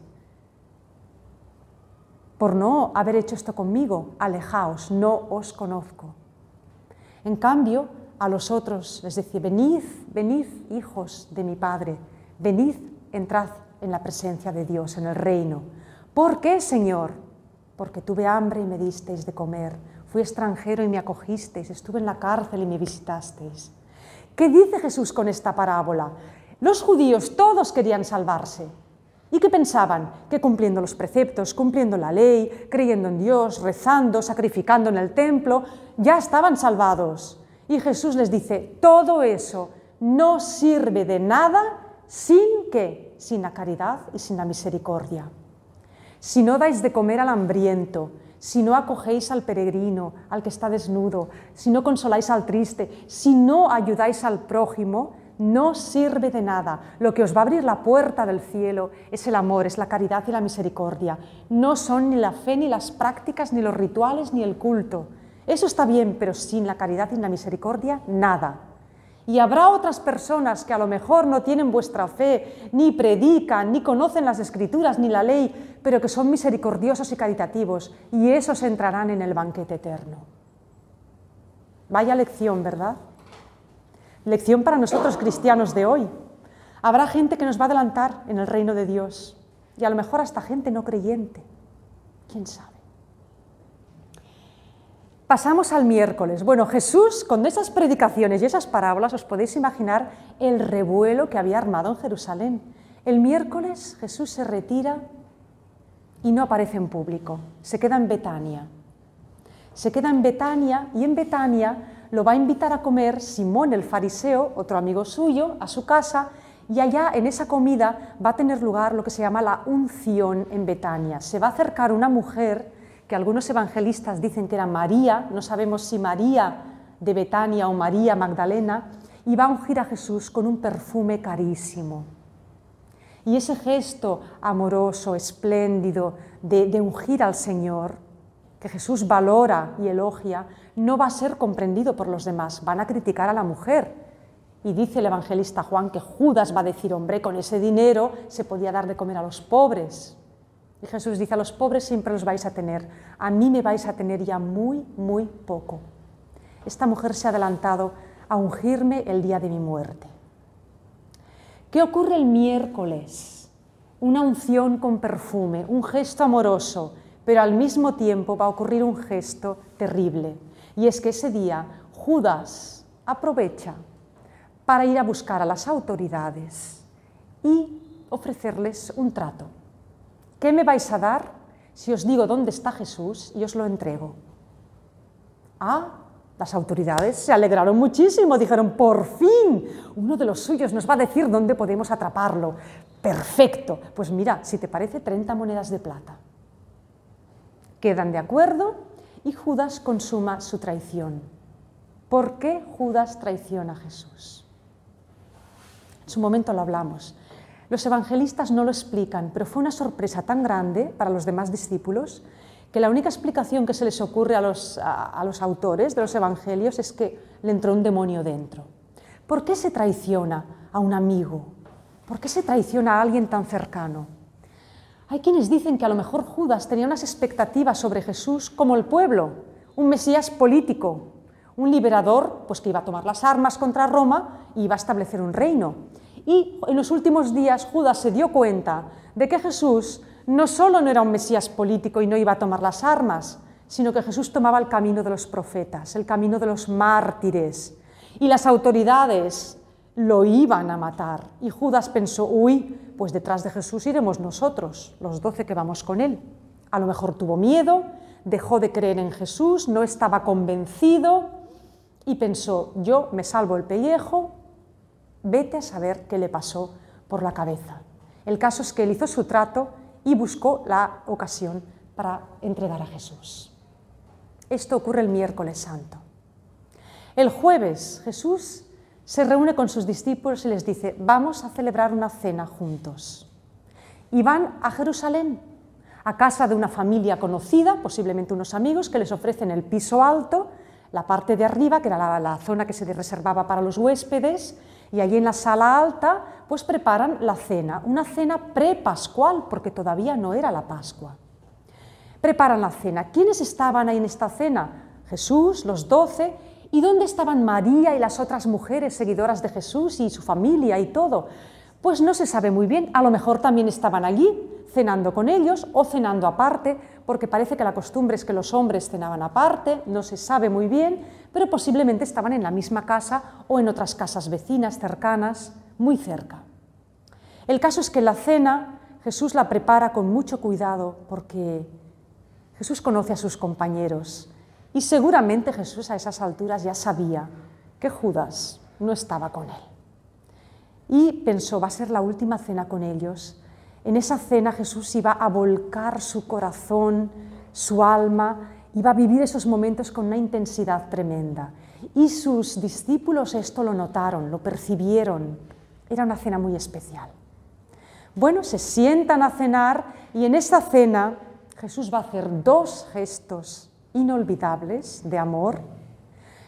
Por no haber hecho esto conmigo, alejaos, no os conozco. En cambio, a los otros les decía, venid, venid hijos de mi Padre, venid, entrad en la presencia de Dios, en el reino. ¿Por qué, Señor? Porque tuve hambre y me disteis de comer Fui extranjero y me acogisteis, estuve en la cárcel y me visitasteis. ¿Qué dice Jesús con esta parábola? Los judíos todos querían salvarse. ¿Y qué pensaban? Que cumpliendo los preceptos, cumpliendo la ley, creyendo en Dios, rezando, sacrificando en el templo, ya estaban salvados. Y Jesús les dice, todo eso no sirve de nada sin que, sin la caridad y sin la misericordia. Si no dais de comer al hambriento, si no acogéis al peregrino, al que está desnudo, si no consoláis al triste, si no ayudáis al prójimo, no sirve de nada. Lo que os va a abrir la puerta del cielo es el amor, es la caridad y la misericordia. No son ni la fe, ni las prácticas, ni los rituales, ni el culto. Eso está bien, pero sin la caridad y la misericordia, nada. Y habrá otras personas que a lo mejor no tienen vuestra fe, ni predican, ni conocen las escrituras, ni la ley, pero que son misericordiosos y caritativos, y esos entrarán en el banquete eterno. Vaya lección, ¿verdad? Lección para nosotros cristianos de hoy. Habrá gente que nos va a adelantar en el reino de Dios, y a lo mejor hasta gente no creyente. ¿Quién sabe? Pasamos al miércoles. Bueno, Jesús, con esas predicaciones y esas parábolas, os podéis imaginar el revuelo que había armado en Jerusalén. El miércoles Jesús se retira y no aparece en público, se queda en Betania. Se queda en Betania y en Betania lo va a invitar a comer Simón el fariseo, otro amigo suyo, a su casa y allá en esa comida va a tener lugar lo que se llama la unción en Betania. Se va a acercar una mujer que algunos evangelistas dicen que era María, no sabemos si María de Betania o María Magdalena, y va a ungir a Jesús con un perfume carísimo. Y ese gesto amoroso, espléndido, de, de ungir al Señor, que Jesús valora y elogia, no va a ser comprendido por los demás, van a criticar a la mujer. Y dice el evangelista Juan que Judas va a decir, hombre, con ese dinero se podía dar de comer a los pobres. Y Jesús dice, a los pobres siempre los vais a tener, a mí me vais a tener ya muy, muy poco. Esta mujer se ha adelantado a ungirme el día de mi muerte. ¿Qué ocurre el miércoles? Una unción con perfume, un gesto amoroso, pero al mismo tiempo va a ocurrir un gesto terrible. Y es que ese día Judas aprovecha para ir a buscar a las autoridades y ofrecerles un trato. ¿Qué me vais a dar si os digo dónde está Jesús y os lo entrego? Ah, las autoridades se alegraron muchísimo, dijeron, por fin, uno de los suyos nos va a decir dónde podemos atraparlo. Perfecto. Pues mira, si te parece, 30 monedas de plata. Quedan de acuerdo y Judas consuma su traición. ¿Por qué Judas traiciona a Jesús? En su momento lo hablamos. Los evangelistas no lo explican, pero fue una sorpresa tan grande para los demás discípulos que la única explicación que se les ocurre a los, autores de los evangelios es que le entró un demonio dentro. ¿Por qué se traiciona a un amigo? ¿Por qué se traiciona a alguien tan cercano? Hay quienes dicen que a lo mejor Judas tenía unas expectativas sobre Jesús como el pueblo, un Mesías político, un liberador pues que iba a tomar las armas contra Roma y iba a establecer un reino. Y en los últimos días Judas se dio cuenta de que Jesús no solo no era un Mesías político y no iba a tomar las armas, sino que Jesús tomaba el camino de los profetas, el camino de los mártires. Y las autoridades lo iban a matar. Y Judas pensó, uy, pues detrás de Jesús iremos nosotros, los doce que vamos con él. A lo mejor tuvo miedo, dejó de creer en Jesús, no estaba convencido y pensó, yo me salvo el pellejo, Vete a saber qué le pasó por la cabeza. El caso es que él hizo su trato y buscó la ocasión para entregar a Jesús. Esto ocurre el miércoles santo. El jueves Jesús se reúne con sus discípulos y les dice, vamos a celebrar una cena juntos. Y van a Jerusalén, a casa de una familia conocida, posiblemente unos amigos, que les ofrecen el piso alto la parte de arriba, que era la, zona que se reservaba para los huéspedes, y allí en la sala alta pues preparan la cena, una cena prepascual, porque todavía no era la Pascua. Preparan la cena. ¿Quiénes estaban ahí en esta cena? Jesús, los doce, ¿y dónde estaban María y las otras mujeres seguidoras de Jesús y su familia y todo? Pues no se sabe muy bien, a lo mejor también estaban allí, cenando con ellos o cenando aparte, porque parece que la costumbre es que los hombres cenaban aparte, no se sabe muy bien, pero posiblemente estaban en la misma casa o en otras casas vecinas, cercanas, muy cerca. El caso es que la cena Jesús la prepara con mucho cuidado porque Jesús conoce a sus compañeros y seguramente Jesús a esas alturas ya sabía que Judas no estaba con él. Y pensó, va a ser la última cena con ellos en esa cena Jesús iba a volcar su corazón, su alma, iba a vivir esos momentos con una intensidad tremenda. Y sus discípulos esto lo notaron, lo percibieron. Era una cena muy especial. Bueno, se sientan a cenar y en esa cena Jesús va a hacer dos gestos inolvidables de amor.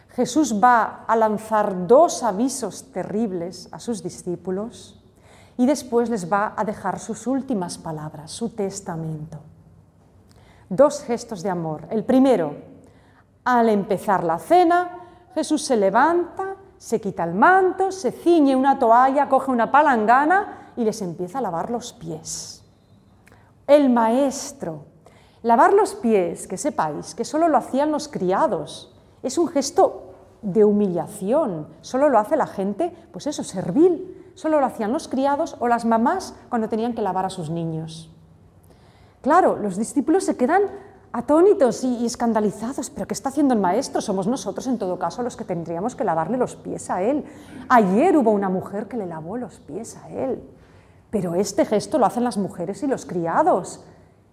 Jesús va a lanzar dos avisos terribles a sus discípulos y después les va a dejar sus últimas palabras, su testamento. Dos gestos de amor. El primero, al empezar la cena, Jesús se levanta, se quita el manto, se ciñe una toalla, coge una palangana y les empieza a lavar los pies. El maestro. Lavar los pies, que sepáis, que solo lo hacían los criados. Es un gesto de humillación, solo lo hace la gente, pues eso, servil, solo lo hacían los criados o las mamás cuando tenían que lavar a sus niños. Claro, los discípulos se quedan atónitos y, escandalizados. ¿Pero qué está haciendo el maestro? Somos nosotros, en todo caso, los que tendríamos que lavarle los pies a él. Ayer hubo una mujer que le lavó los pies a él. Pero este gesto lo hacen las mujeres y los criados.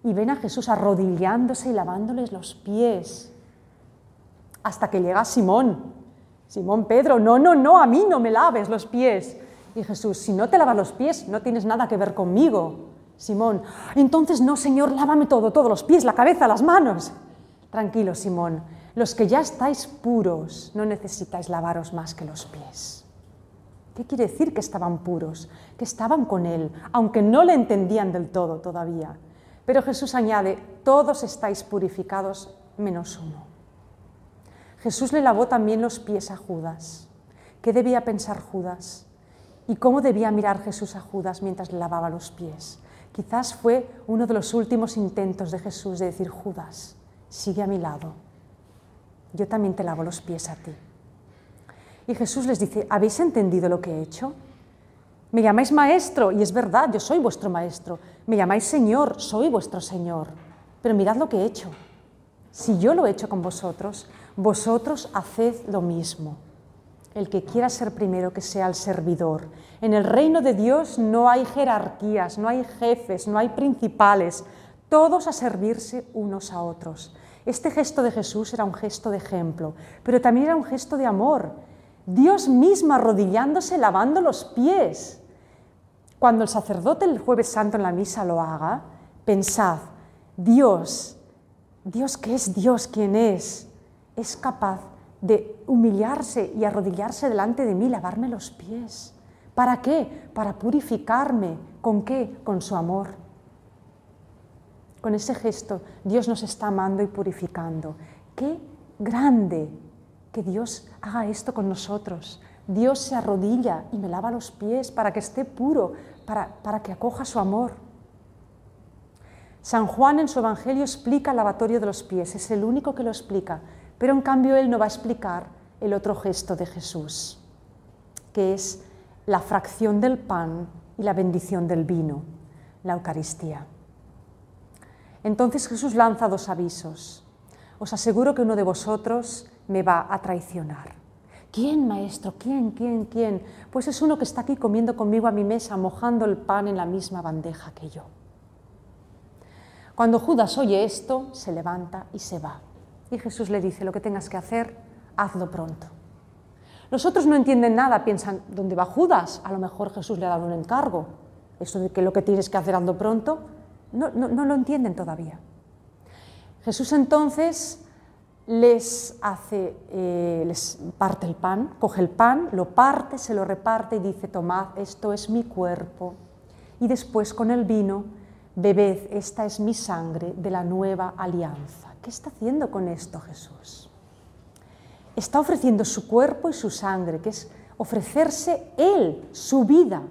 Y ven a Jesús arrodillándose y lavándoles los pies. Hasta que llega Simón. Simón Pedro, no, no, no, a mí no me laves los pies. Y Jesús, si no te lavas los pies, no tienes nada que ver conmigo. Simón, entonces no, Señor, lávame todo, todos los pies, la cabeza, las manos. Tranquilo, Simón, los que ya estáis puros no necesitáis lavaros más que los pies. ¿Qué quiere decir que estaban puros? Que estaban con Él, aunque no le entendían del todo todavía. Pero Jesús añade, todos estáis purificados menos uno. Jesús le lavó también los pies a Judas. ¿Qué debía pensar Judas? y cómo debía mirar Jesús a Judas mientras le lavaba los pies. Quizás fue uno de los últimos intentos de Jesús de decir, Judas, sigue a mi lado, yo también te lavo los pies a ti. Y Jesús les dice, ¿habéis entendido lo que he hecho? Me llamáis maestro, y es verdad, yo soy vuestro maestro. Me llamáis Señor, soy vuestro Señor. Pero mirad lo que he hecho. Si yo lo he hecho con vosotros, vosotros haced lo mismo. El que quiera ser primero, que sea el servidor. En el reino de Dios no hay jerarquías, no hay jefes, no hay principales. Todos a servirse unos a otros. Este gesto de Jesús era un gesto de ejemplo, pero también era un gesto de amor. Dios mismo arrodillándose, lavando los pies. Cuando el sacerdote el jueves santo en la misa lo haga, pensad, Dios, Dios que es Dios quien es, es capaz de humillarse y arrodillarse delante de mí, lavarme los pies. ¿Para qué? Para purificarme. ¿Con qué? Con su amor. Con ese gesto Dios nos está amando y purificando. Qué grande que Dios haga esto con nosotros. Dios se arrodilla y me lava los pies para que esté puro, para, para que acoja su amor. San Juan en su Evangelio explica el lavatorio de los pies, es el único que lo explica. Pero en cambio él no va a explicar el otro gesto de Jesús, que es la fracción del pan y la bendición del vino, la Eucaristía. Entonces Jesús lanza dos avisos. Os aseguro que uno de vosotros me va a traicionar. ¿Quién, maestro? ¿Quién, quién, quién? Pues es uno que está aquí comiendo conmigo a mi mesa, mojando el pan en la misma bandeja que yo. Cuando Judas oye esto, se levanta y se va. Y Jesús le dice, lo que tengas que hacer, hazlo pronto. Los otros no entienden nada, piensan, ¿dónde va Judas? A lo mejor Jesús le ha dado un encargo. Eso de que lo que tienes que hacer hazlo pronto, no, lo entienden todavía. Jesús entonces les hace, eh, les parte el pan, coge el pan, lo parte, se lo reparte y dice, tomad, esto es mi cuerpo. Y después con el vino, bebed, esta es mi sangre de la nueva alianza. ¿Qué está haciendo con esto Jesús? Está ofreciendo su cuerpo y su sangre, que es ofrecerse Él, su vida.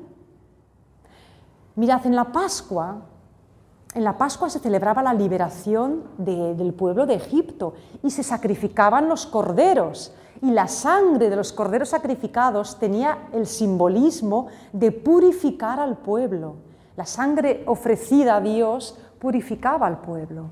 Mirad, en la Pascua, en la Pascua se celebraba la liberación del pueblo de Egipto y se sacrificaban los corderos. Y la sangre de los corderos sacrificados tenía el simbolismo de purificar al pueblo. La sangre ofrecida a Dios purificaba al pueblo.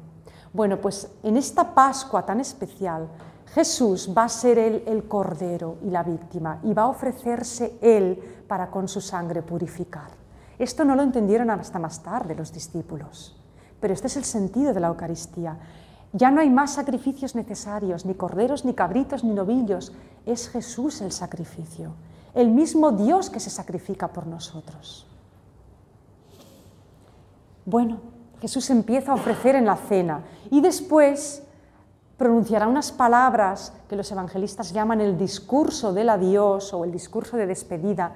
Bueno, pues en esta Pascua tan especial, Jesús va a ser él el cordero y la víctima y va a ofrecerse él para con su sangre purificar. Esto no lo entendieron hasta más tarde los discípulos, pero este es el sentido de la Eucaristía. Ya no hay más sacrificios necesarios, ni corderos, ni cabritos, ni novillos. Es Jesús el sacrificio, el mismo Dios que se sacrifica por nosotros. Bueno, Jesús empieza a ofrecer en la cena y después pronunciará unas palabras que los evangelistas llaman el discurso del adiós o el discurso de despedida,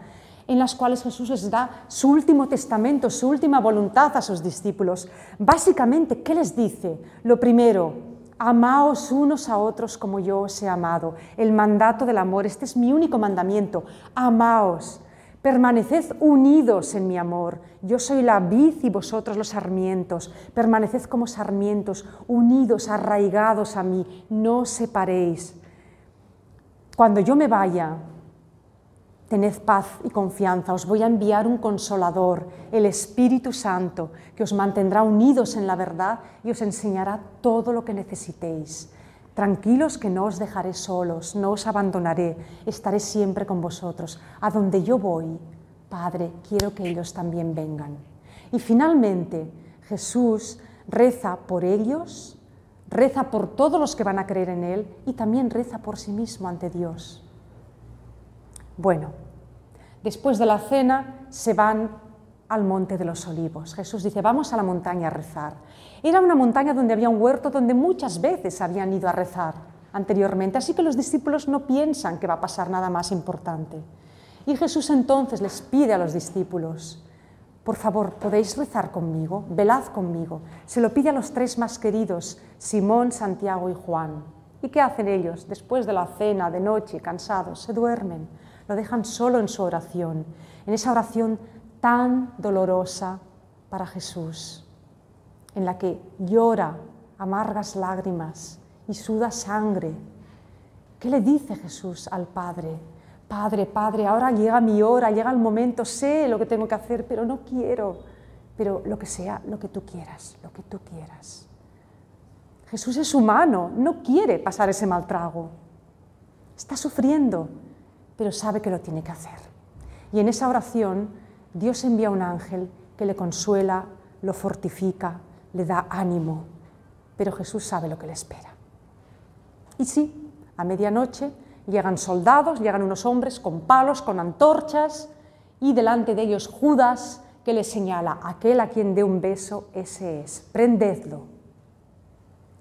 en las cuales Jesús les da su último testamento, su última voluntad a sus discípulos. Básicamente, ¿qué les dice? Lo primero, amaos unos a otros como yo os he amado. El mandato del amor, este es mi único mandamiento, amaos. Permaneced unidos en mi amor. Yo soy la vid y vosotros los sarmientos. Permaneced como sarmientos, unidos, arraigados a mí. No os separéis. Cuando yo me vaya, tened paz y confianza. Os voy a enviar un consolador, el Espíritu Santo, que os mantendrá unidos en la verdad y os enseñará todo lo que necesitéis. Tranquilos que no os dejaré solos, no os abandonaré, estaré siempre con vosotros. A donde yo voy, Padre, quiero que ellos también vengan. Y finalmente, Jesús reza por ellos, reza por todos los que van a creer en Él y también reza por sí mismo ante Dios. Bueno, después de la cena se van al monte de los olivos. Jesús dice, vamos a la montaña a rezar. Era una montaña donde había un huerto donde muchas veces habían ido a rezar anteriormente, así que los discípulos no piensan que va a pasar nada más importante. Y Jesús entonces les pide a los discípulos, por favor, ¿podéis rezar conmigo? Velad conmigo. Se lo pide a los tres más queridos, Simón, Santiago y Juan. ¿Y qué hacen ellos? Después de la cena, de noche, cansados, se duermen, lo dejan solo en su oración, en esa oración tan dolorosa para Jesús, en la que llora amargas lágrimas y suda sangre. ¿Qué le dice Jesús al Padre? Padre, Padre, ahora llega mi hora, llega el momento, sé lo que tengo que hacer, pero no quiero. Pero lo que sea, lo que tú quieras, lo que tú quieras. Jesús es humano, no quiere pasar ese mal Está sufriendo, pero sabe que lo tiene que hacer. Y en esa oración Dios envía un ángel que le consuela, lo fortifica, le da ánimo, pero Jesús sabe lo que le espera. Y sí, a medianoche llegan soldados, llegan unos hombres con palos, con antorchas, y delante de ellos Judas, que le señala, aquel a quien dé un beso, ese es, prendedlo.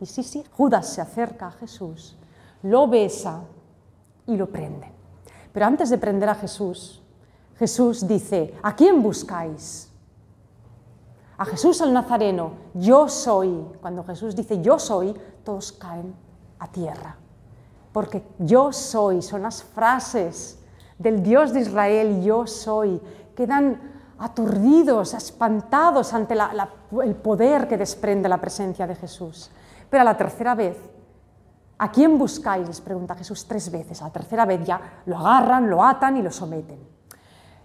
Y sí, sí, Judas se acerca a Jesús, lo besa y lo prende. Pero antes de prender a Jesús, Jesús dice, ¿a quién buscáis? A Jesús el Nazareno, yo soy. Cuando Jesús dice yo soy, todos caen a tierra. Porque yo soy, son las frases del Dios de Israel, yo soy. Quedan aturdidos, espantados ante el poder que desprende la presencia de Jesús. Pero a la tercera vez, ¿a quién buscáis? les pregunta Jesús tres veces. A la tercera vez ya lo agarran, lo atan y lo someten.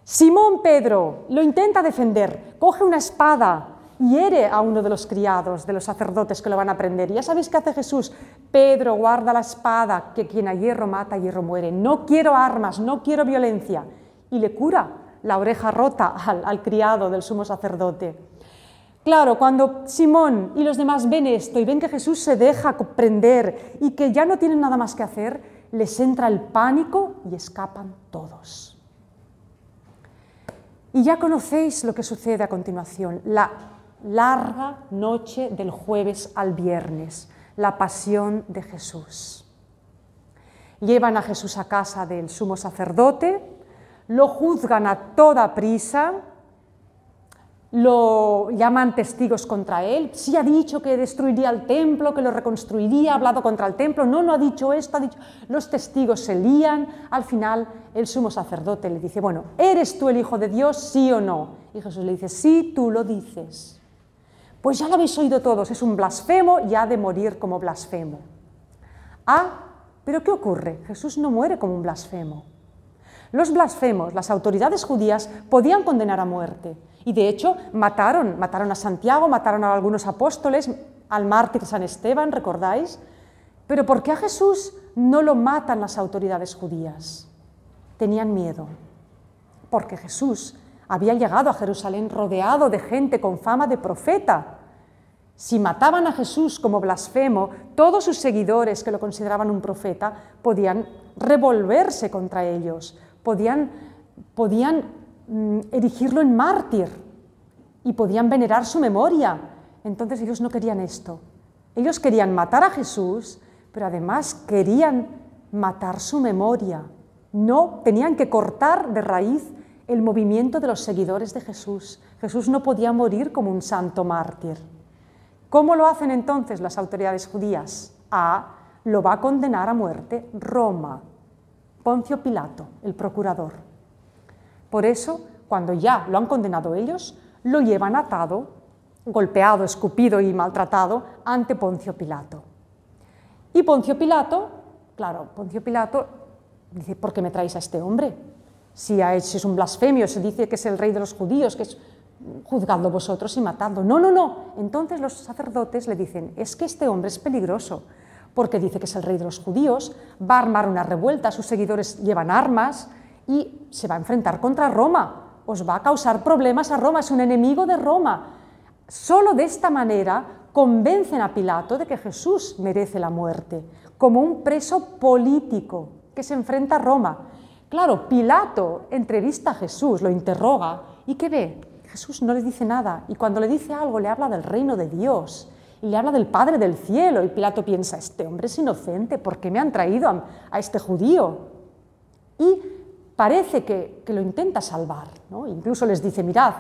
Simón Pedro lo intenta defender, coge una espada, y hiere a uno de los criados, de los sacerdotes que lo van a prender. Ya sabéis qué hace Jesús. Pedro, guarda la espada, que quien a hierro mata, a hierro muere. No quiero armas, no quiero violencia. Y le cura la oreja rota al, al criado del sumo sacerdote. Claro, cuando Simón y los demás ven esto y ven que Jesús se deja prender y que ya no tienen nada más que hacer, les entra el pánico y escapan todos. Y ya conocéis lo que sucede a continuación, la larga noche del jueves al viernes, la pasión de Jesús. Llevan a Jesús a casa del sumo sacerdote, lo juzgan a toda prisa, lo llaman testigos contra él. Sí ha dicho que destruiría el templo, que lo reconstruiría, ha hablado contra el templo. No, no ha dicho esto, ha dicho... Los testigos se lían. Al final, el sumo sacerdote le dice, bueno, ¿eres tú el Hijo de Dios, sí o no? Y Jesús le dice, sí, tú lo dices. Pues ya lo habéis oído todos, es un blasfemo y ha de morir como blasfemo. Ah, pero ¿qué ocurre? Jesús no muere como un blasfemo. Los blasfemos, las autoridades judías podían condenar a muerte y de hecho mataron, mataron a Santiago, mataron a algunos apóstoles, al mártir San Esteban, ¿recordáis? Pero ¿por qué a Jesús no lo matan las autoridades judías? Tenían miedo, porque Jesús había llegado a Jerusalén rodeado de gente con fama de profeta. Si mataban a Jesús como blasfemo, todos sus seguidores que lo consideraban un profeta podían revolverse contra ellos, podían, mm, erigirlo en mártir y podían venerar su memoria. Entonces ellos no querían esto. Ellos querían matar a Jesús, pero además querían matar su memoria. No, tenían que cortar de raíz el movimiento de los seguidores de Jesús. Jesús no podía morir como un santo mártir. ¿Cómo lo hacen entonces las autoridades judías? A. Lo va a condenar a muerte Roma. Poncio Pilato, el procurador. Por eso, cuando ya lo han condenado ellos, lo llevan atado, golpeado, escupido y maltratado ante Poncio Pilato. Y Poncio Pilato, claro, Poncio Pilato dice, ¿por qué me traéis a este hombre? Si es un blasfemio, se dice que es el rey de los judíos, que es juzgando vosotros y matando. No, no, no. Entonces los sacerdotes le dicen, es que este hombre es peligroso, porque dice que es el rey de los judíos, va a armar una revuelta, sus seguidores llevan armas y se va a enfrentar contra Roma, os va a causar problemas a Roma, es un enemigo de Roma. Solo de esta manera convencen a Pilato de que Jesús merece la muerte, como un preso político que se enfrenta a Roma. Claro, Pilato entrevista a Jesús, lo interroga y ¿qué ve? Jesús no le dice nada y cuando le dice algo le habla del reino de Dios y le habla del Padre del Cielo. Y Pilato piensa, este hombre es inocente, ¿por qué me han traído a, este judío? Y parece que, lo intenta salvar. ¿no? Incluso les dice, mirad,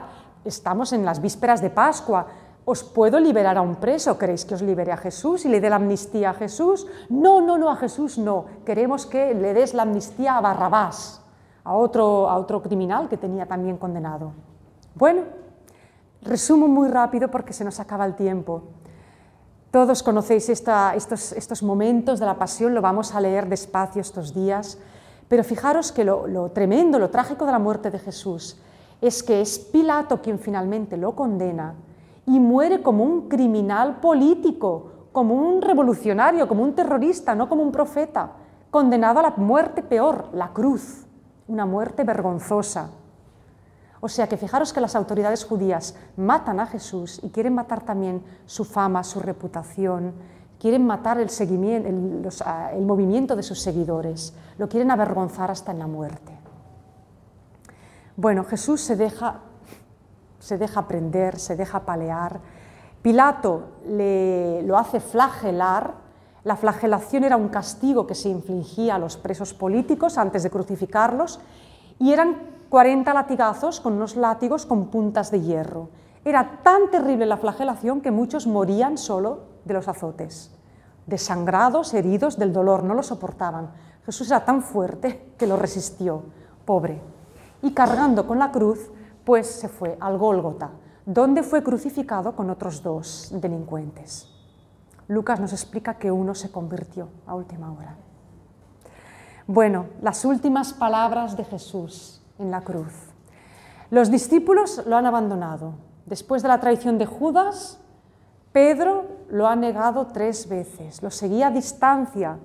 estamos en las vísperas de Pascua, ¿os puedo liberar a un preso? ¿Queréis que os libere a Jesús y le dé la amnistía a Jesús? No, no, no, a Jesús no. Queremos que le des la amnistía a Barrabás, a otro, a otro criminal que tenía también condenado. Bueno, resumo muy rápido porque se nos acaba el tiempo. Todos conocéis estos, momentos de la pasión, lo vamos a leer despacio estos días, pero fijaros que lo tremendo, lo trágico de la muerte de Jesús es que es Pilato quien finalmente lo condena y muere como un criminal político, como un revolucionario, como un terrorista, no como un profeta, condenado a la muerte peor, la cruz, una muerte vergonzosa. O sea que fijaros que las autoridades judías matan a Jesús y quieren matar también su fama, su reputación, quieren matar el, ah, el, movimiento de sus seguidores, lo quieren avergonzar hasta en la muerte. Bueno, Jesús se deja, se deja prender, se deja palear. Pilato le, lo hace flagelar, la flagelación era un castigo que se infligía a los presos políticos antes de crucificarlos y eran 40 latigazos con unos látigos con puntas de hierro. Era tan terrible la flagelación que muchos morían solo de los azotes, desangrados, heridos del dolor, no lo soportaban. Jesús era tan fuerte que lo resistió, pobre. Y cargando con la cruz, pues se fue al Gólgota, donde fue crucificado con otros dos delincuentes. Lucas nos explica que uno se convirtió a última hora. Bueno, las últimas palabras de Jesús en la cruz. Los discípulos lo han abandonado. Después de la traición de Judas, Pedro lo ha negado tres veces. Lo seguía a distancia,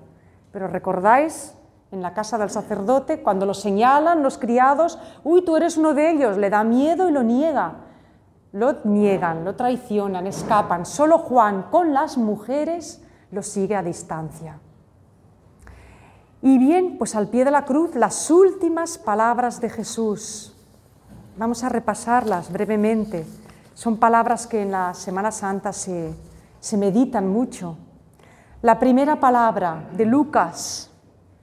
pero recordáis en la casa del sacerdote, cuando lo señalan los criados, uy, tú eres uno de ellos, le da miedo y lo niega. Lo niegan, lo traicionan, escapan. Solo Juan con las mujeres lo sigue a distancia. Y bien, pues al pie de la cruz las últimas palabras de Jesús. Vamos a repasarlas brevemente. Son palabras que en la Semana Santa se, meditan mucho. La primera palabra de Lucas,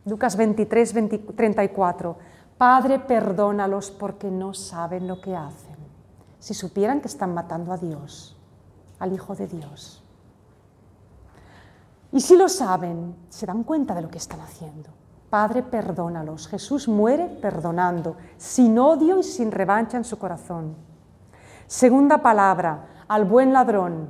Lucas 23, 34. Padre, perdónalos porque no saben lo que hacen. Si supieran que están matando a Dios, al Hijo de Dios. Y si lo saben, se dan cuenta de lo que están haciendo. Padre, perdónalos. Jesús muere perdonando, sin odio y sin revancha en su corazón. Segunda palabra, al buen ladrón,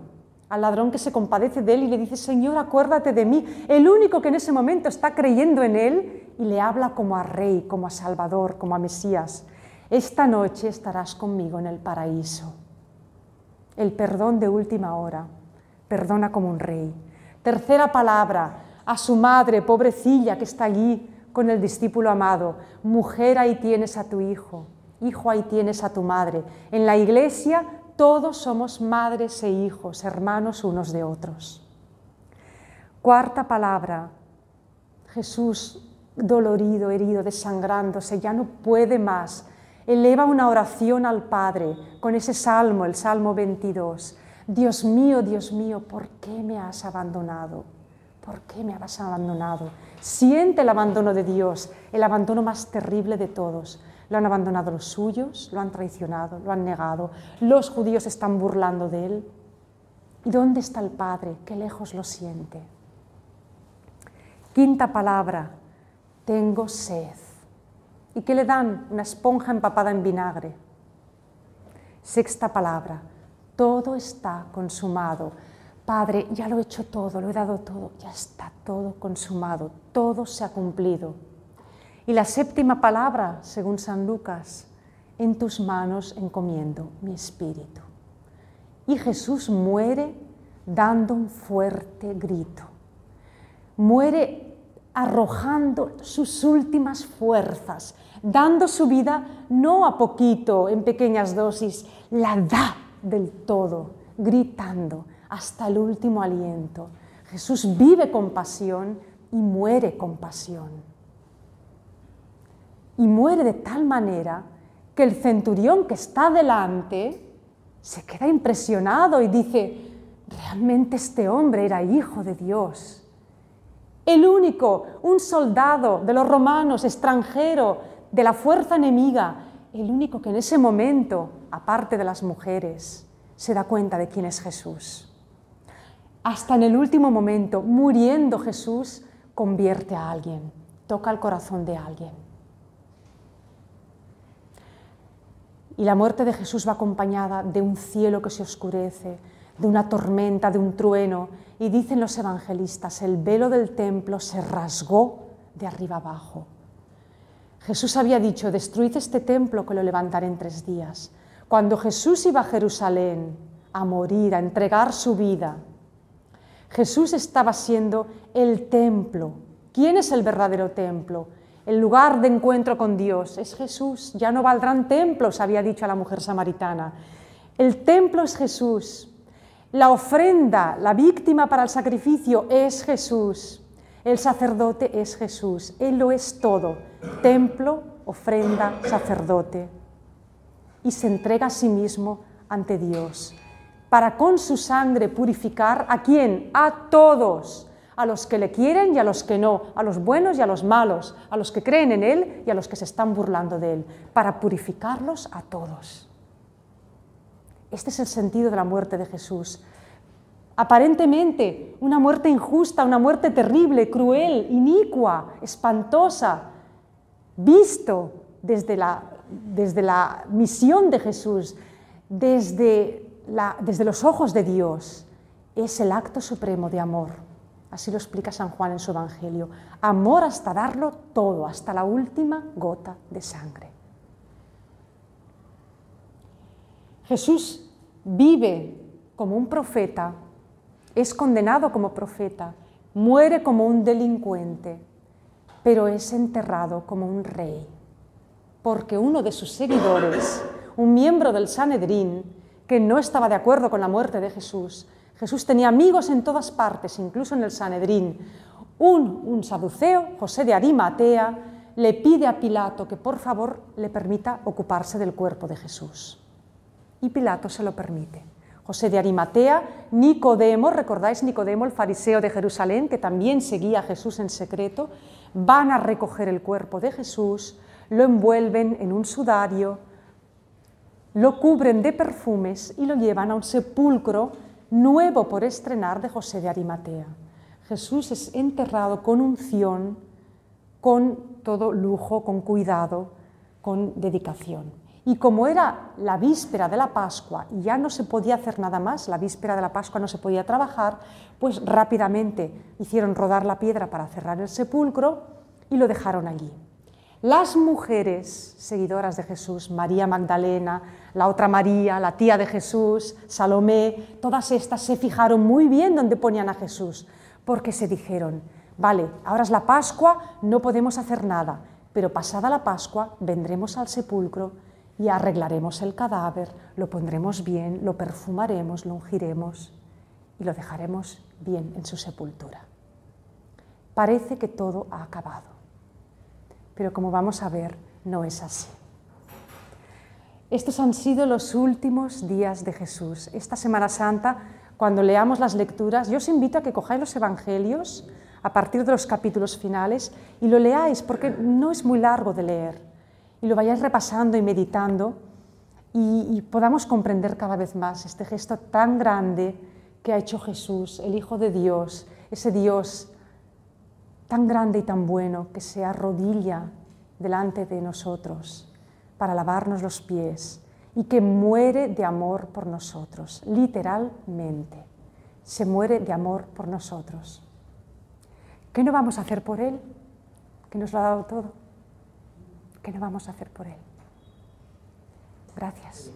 al ladrón que se compadece de él y le dice, Señor, acuérdate de mí, el único que en ese momento está creyendo en él y le habla como a rey, como a Salvador, como a Mesías. Esta noche estarás conmigo en el paraíso. El perdón de última hora, perdona como un rey. Tercera palabra, a su madre, pobrecilla, que está allí con el discípulo amado. Mujer, ahí tienes a tu hijo. Hijo, ahí tienes a tu madre. En la iglesia todos somos madres e hijos, hermanos unos de otros. Cuarta palabra, Jesús dolorido, herido, desangrándose, ya no puede más. Eleva una oración al Padre con ese salmo, el Salmo 22. Dios mío, Dios mío, ¿por qué me has abandonado? ¿Por qué me has abandonado? Siente el abandono de Dios, el abandono más terrible de todos. Lo han abandonado los suyos, lo han traicionado, lo han negado, los judíos están burlando de él. ¿Y dónde está el Padre? Qué lejos lo siente. Quinta palabra, tengo sed. ¿Y qué le dan? Una esponja empapada en vinagre. Sexta palabra, todo está consumado. Padre, ya lo he hecho todo, lo he dado todo, ya está todo consumado, todo se ha cumplido. Y la séptima palabra, según San Lucas, en tus manos encomiendo mi espíritu. Y Jesús muere dando un fuerte grito, muere arrojando sus últimas fuerzas, dando su vida no a poquito, en pequeñas dosis, la da del todo, gritando hasta el último aliento. Jesús vive con pasión y muere con pasión. Y muere de tal manera que el centurión que está delante se queda impresionado y dice, realmente este hombre era hijo de Dios. El único, un soldado de los romanos, extranjero, de la fuerza enemiga, el único que en ese momento, aparte de las mujeres, se da cuenta de quién es Jesús. Hasta en el último momento, muriendo Jesús, convierte a alguien, toca el corazón de alguien. Y la muerte de Jesús va acompañada de un cielo que se oscurece, de una tormenta, de un trueno. Y dicen los evangelistas, el velo del templo se rasgó de arriba abajo. Jesús había dicho, destruid este templo que lo levantaré en tres días. Cuando Jesús iba a Jerusalén a morir, a entregar su vida, Jesús estaba siendo el templo. ¿Quién es el verdadero templo? El lugar de encuentro con Dios es Jesús. Ya no valdrán templos, había dicho a la mujer samaritana. El templo es Jesús. La ofrenda, la víctima para el sacrificio es Jesús. El sacerdote es Jesús, Él lo es todo, templo, ofrenda, sacerdote. Y se entrega a sí mismo ante Dios, para con su sangre purificar a quién, a todos, a los que le quieren y a los que no, a los buenos y a los malos, a los que creen en Él y a los que se están burlando de Él, para purificarlos a todos. Este es el sentido de la muerte de Jesús, aparentemente una muerte injusta, una muerte terrible, cruel, inicua, espantosa, visto desde la, desde la misión de Jesús, desde, la, desde los ojos de Dios, es el acto supremo de amor. Así lo explica San Juan en su Evangelio. Amor hasta darlo todo, hasta la última gota de sangre. Jesús vive como un profeta es condenado como profeta, muere como un delincuente, pero es enterrado como un rey, porque uno de sus seguidores, un miembro del Sanedrín, que no estaba de acuerdo con la muerte de Jesús, Jesús tenía amigos en todas partes, incluso en el Sanedrín, un, saduceo, José de Arimatea, le pide a Pilato que por favor le permita ocuparse del cuerpo de Jesús. Y Pilato se lo permite. José de Arimatea, Nicodemo, recordáis Nicodemo, el fariseo de Jerusalén, que también seguía a Jesús en secreto, van a recoger el cuerpo de Jesús, lo envuelven en un sudario, lo cubren de perfumes y lo llevan a un sepulcro nuevo por estrenar de José de Arimatea. Jesús es enterrado con unción, con todo lujo, con cuidado, con dedicación. Y como era la víspera de la Pascua y ya no se podía hacer nada más, la víspera de la Pascua no se podía trabajar, pues rápidamente hicieron rodar la piedra para cerrar el sepulcro y lo dejaron allí. Las mujeres seguidoras de Jesús, María Magdalena, la otra María, la tía de Jesús, Salomé, todas estas se fijaron muy bien donde ponían a Jesús, porque se dijeron, vale, ahora es la Pascua, no podemos hacer nada, pero pasada la Pascua vendremos al sepulcro y arreglaremos el cadáver, lo pondremos bien, lo perfumaremos, lo ungiremos y lo dejaremos bien en su sepultura. Parece que todo ha acabado, pero como vamos a ver, no es así. Estos han sido los últimos días de Jesús. Esta Semana Santa, cuando leamos las lecturas, yo os invito a que cojáis los Evangelios a partir de los capítulos finales y lo leáis porque no es muy largo de leer y lo vayáis repasando y meditando y, podamos comprender cada vez más este gesto tan grande que ha hecho Jesús, el Hijo de Dios, ese Dios tan grande y tan bueno que se arrodilla delante de nosotros para lavarnos los pies y que muere de amor por nosotros, literalmente. Se muere de amor por nosotros. ¿Qué no vamos a hacer por Él? Que nos lo ha dado todo. ¿Qué no vamos a hacer por él? Gracias.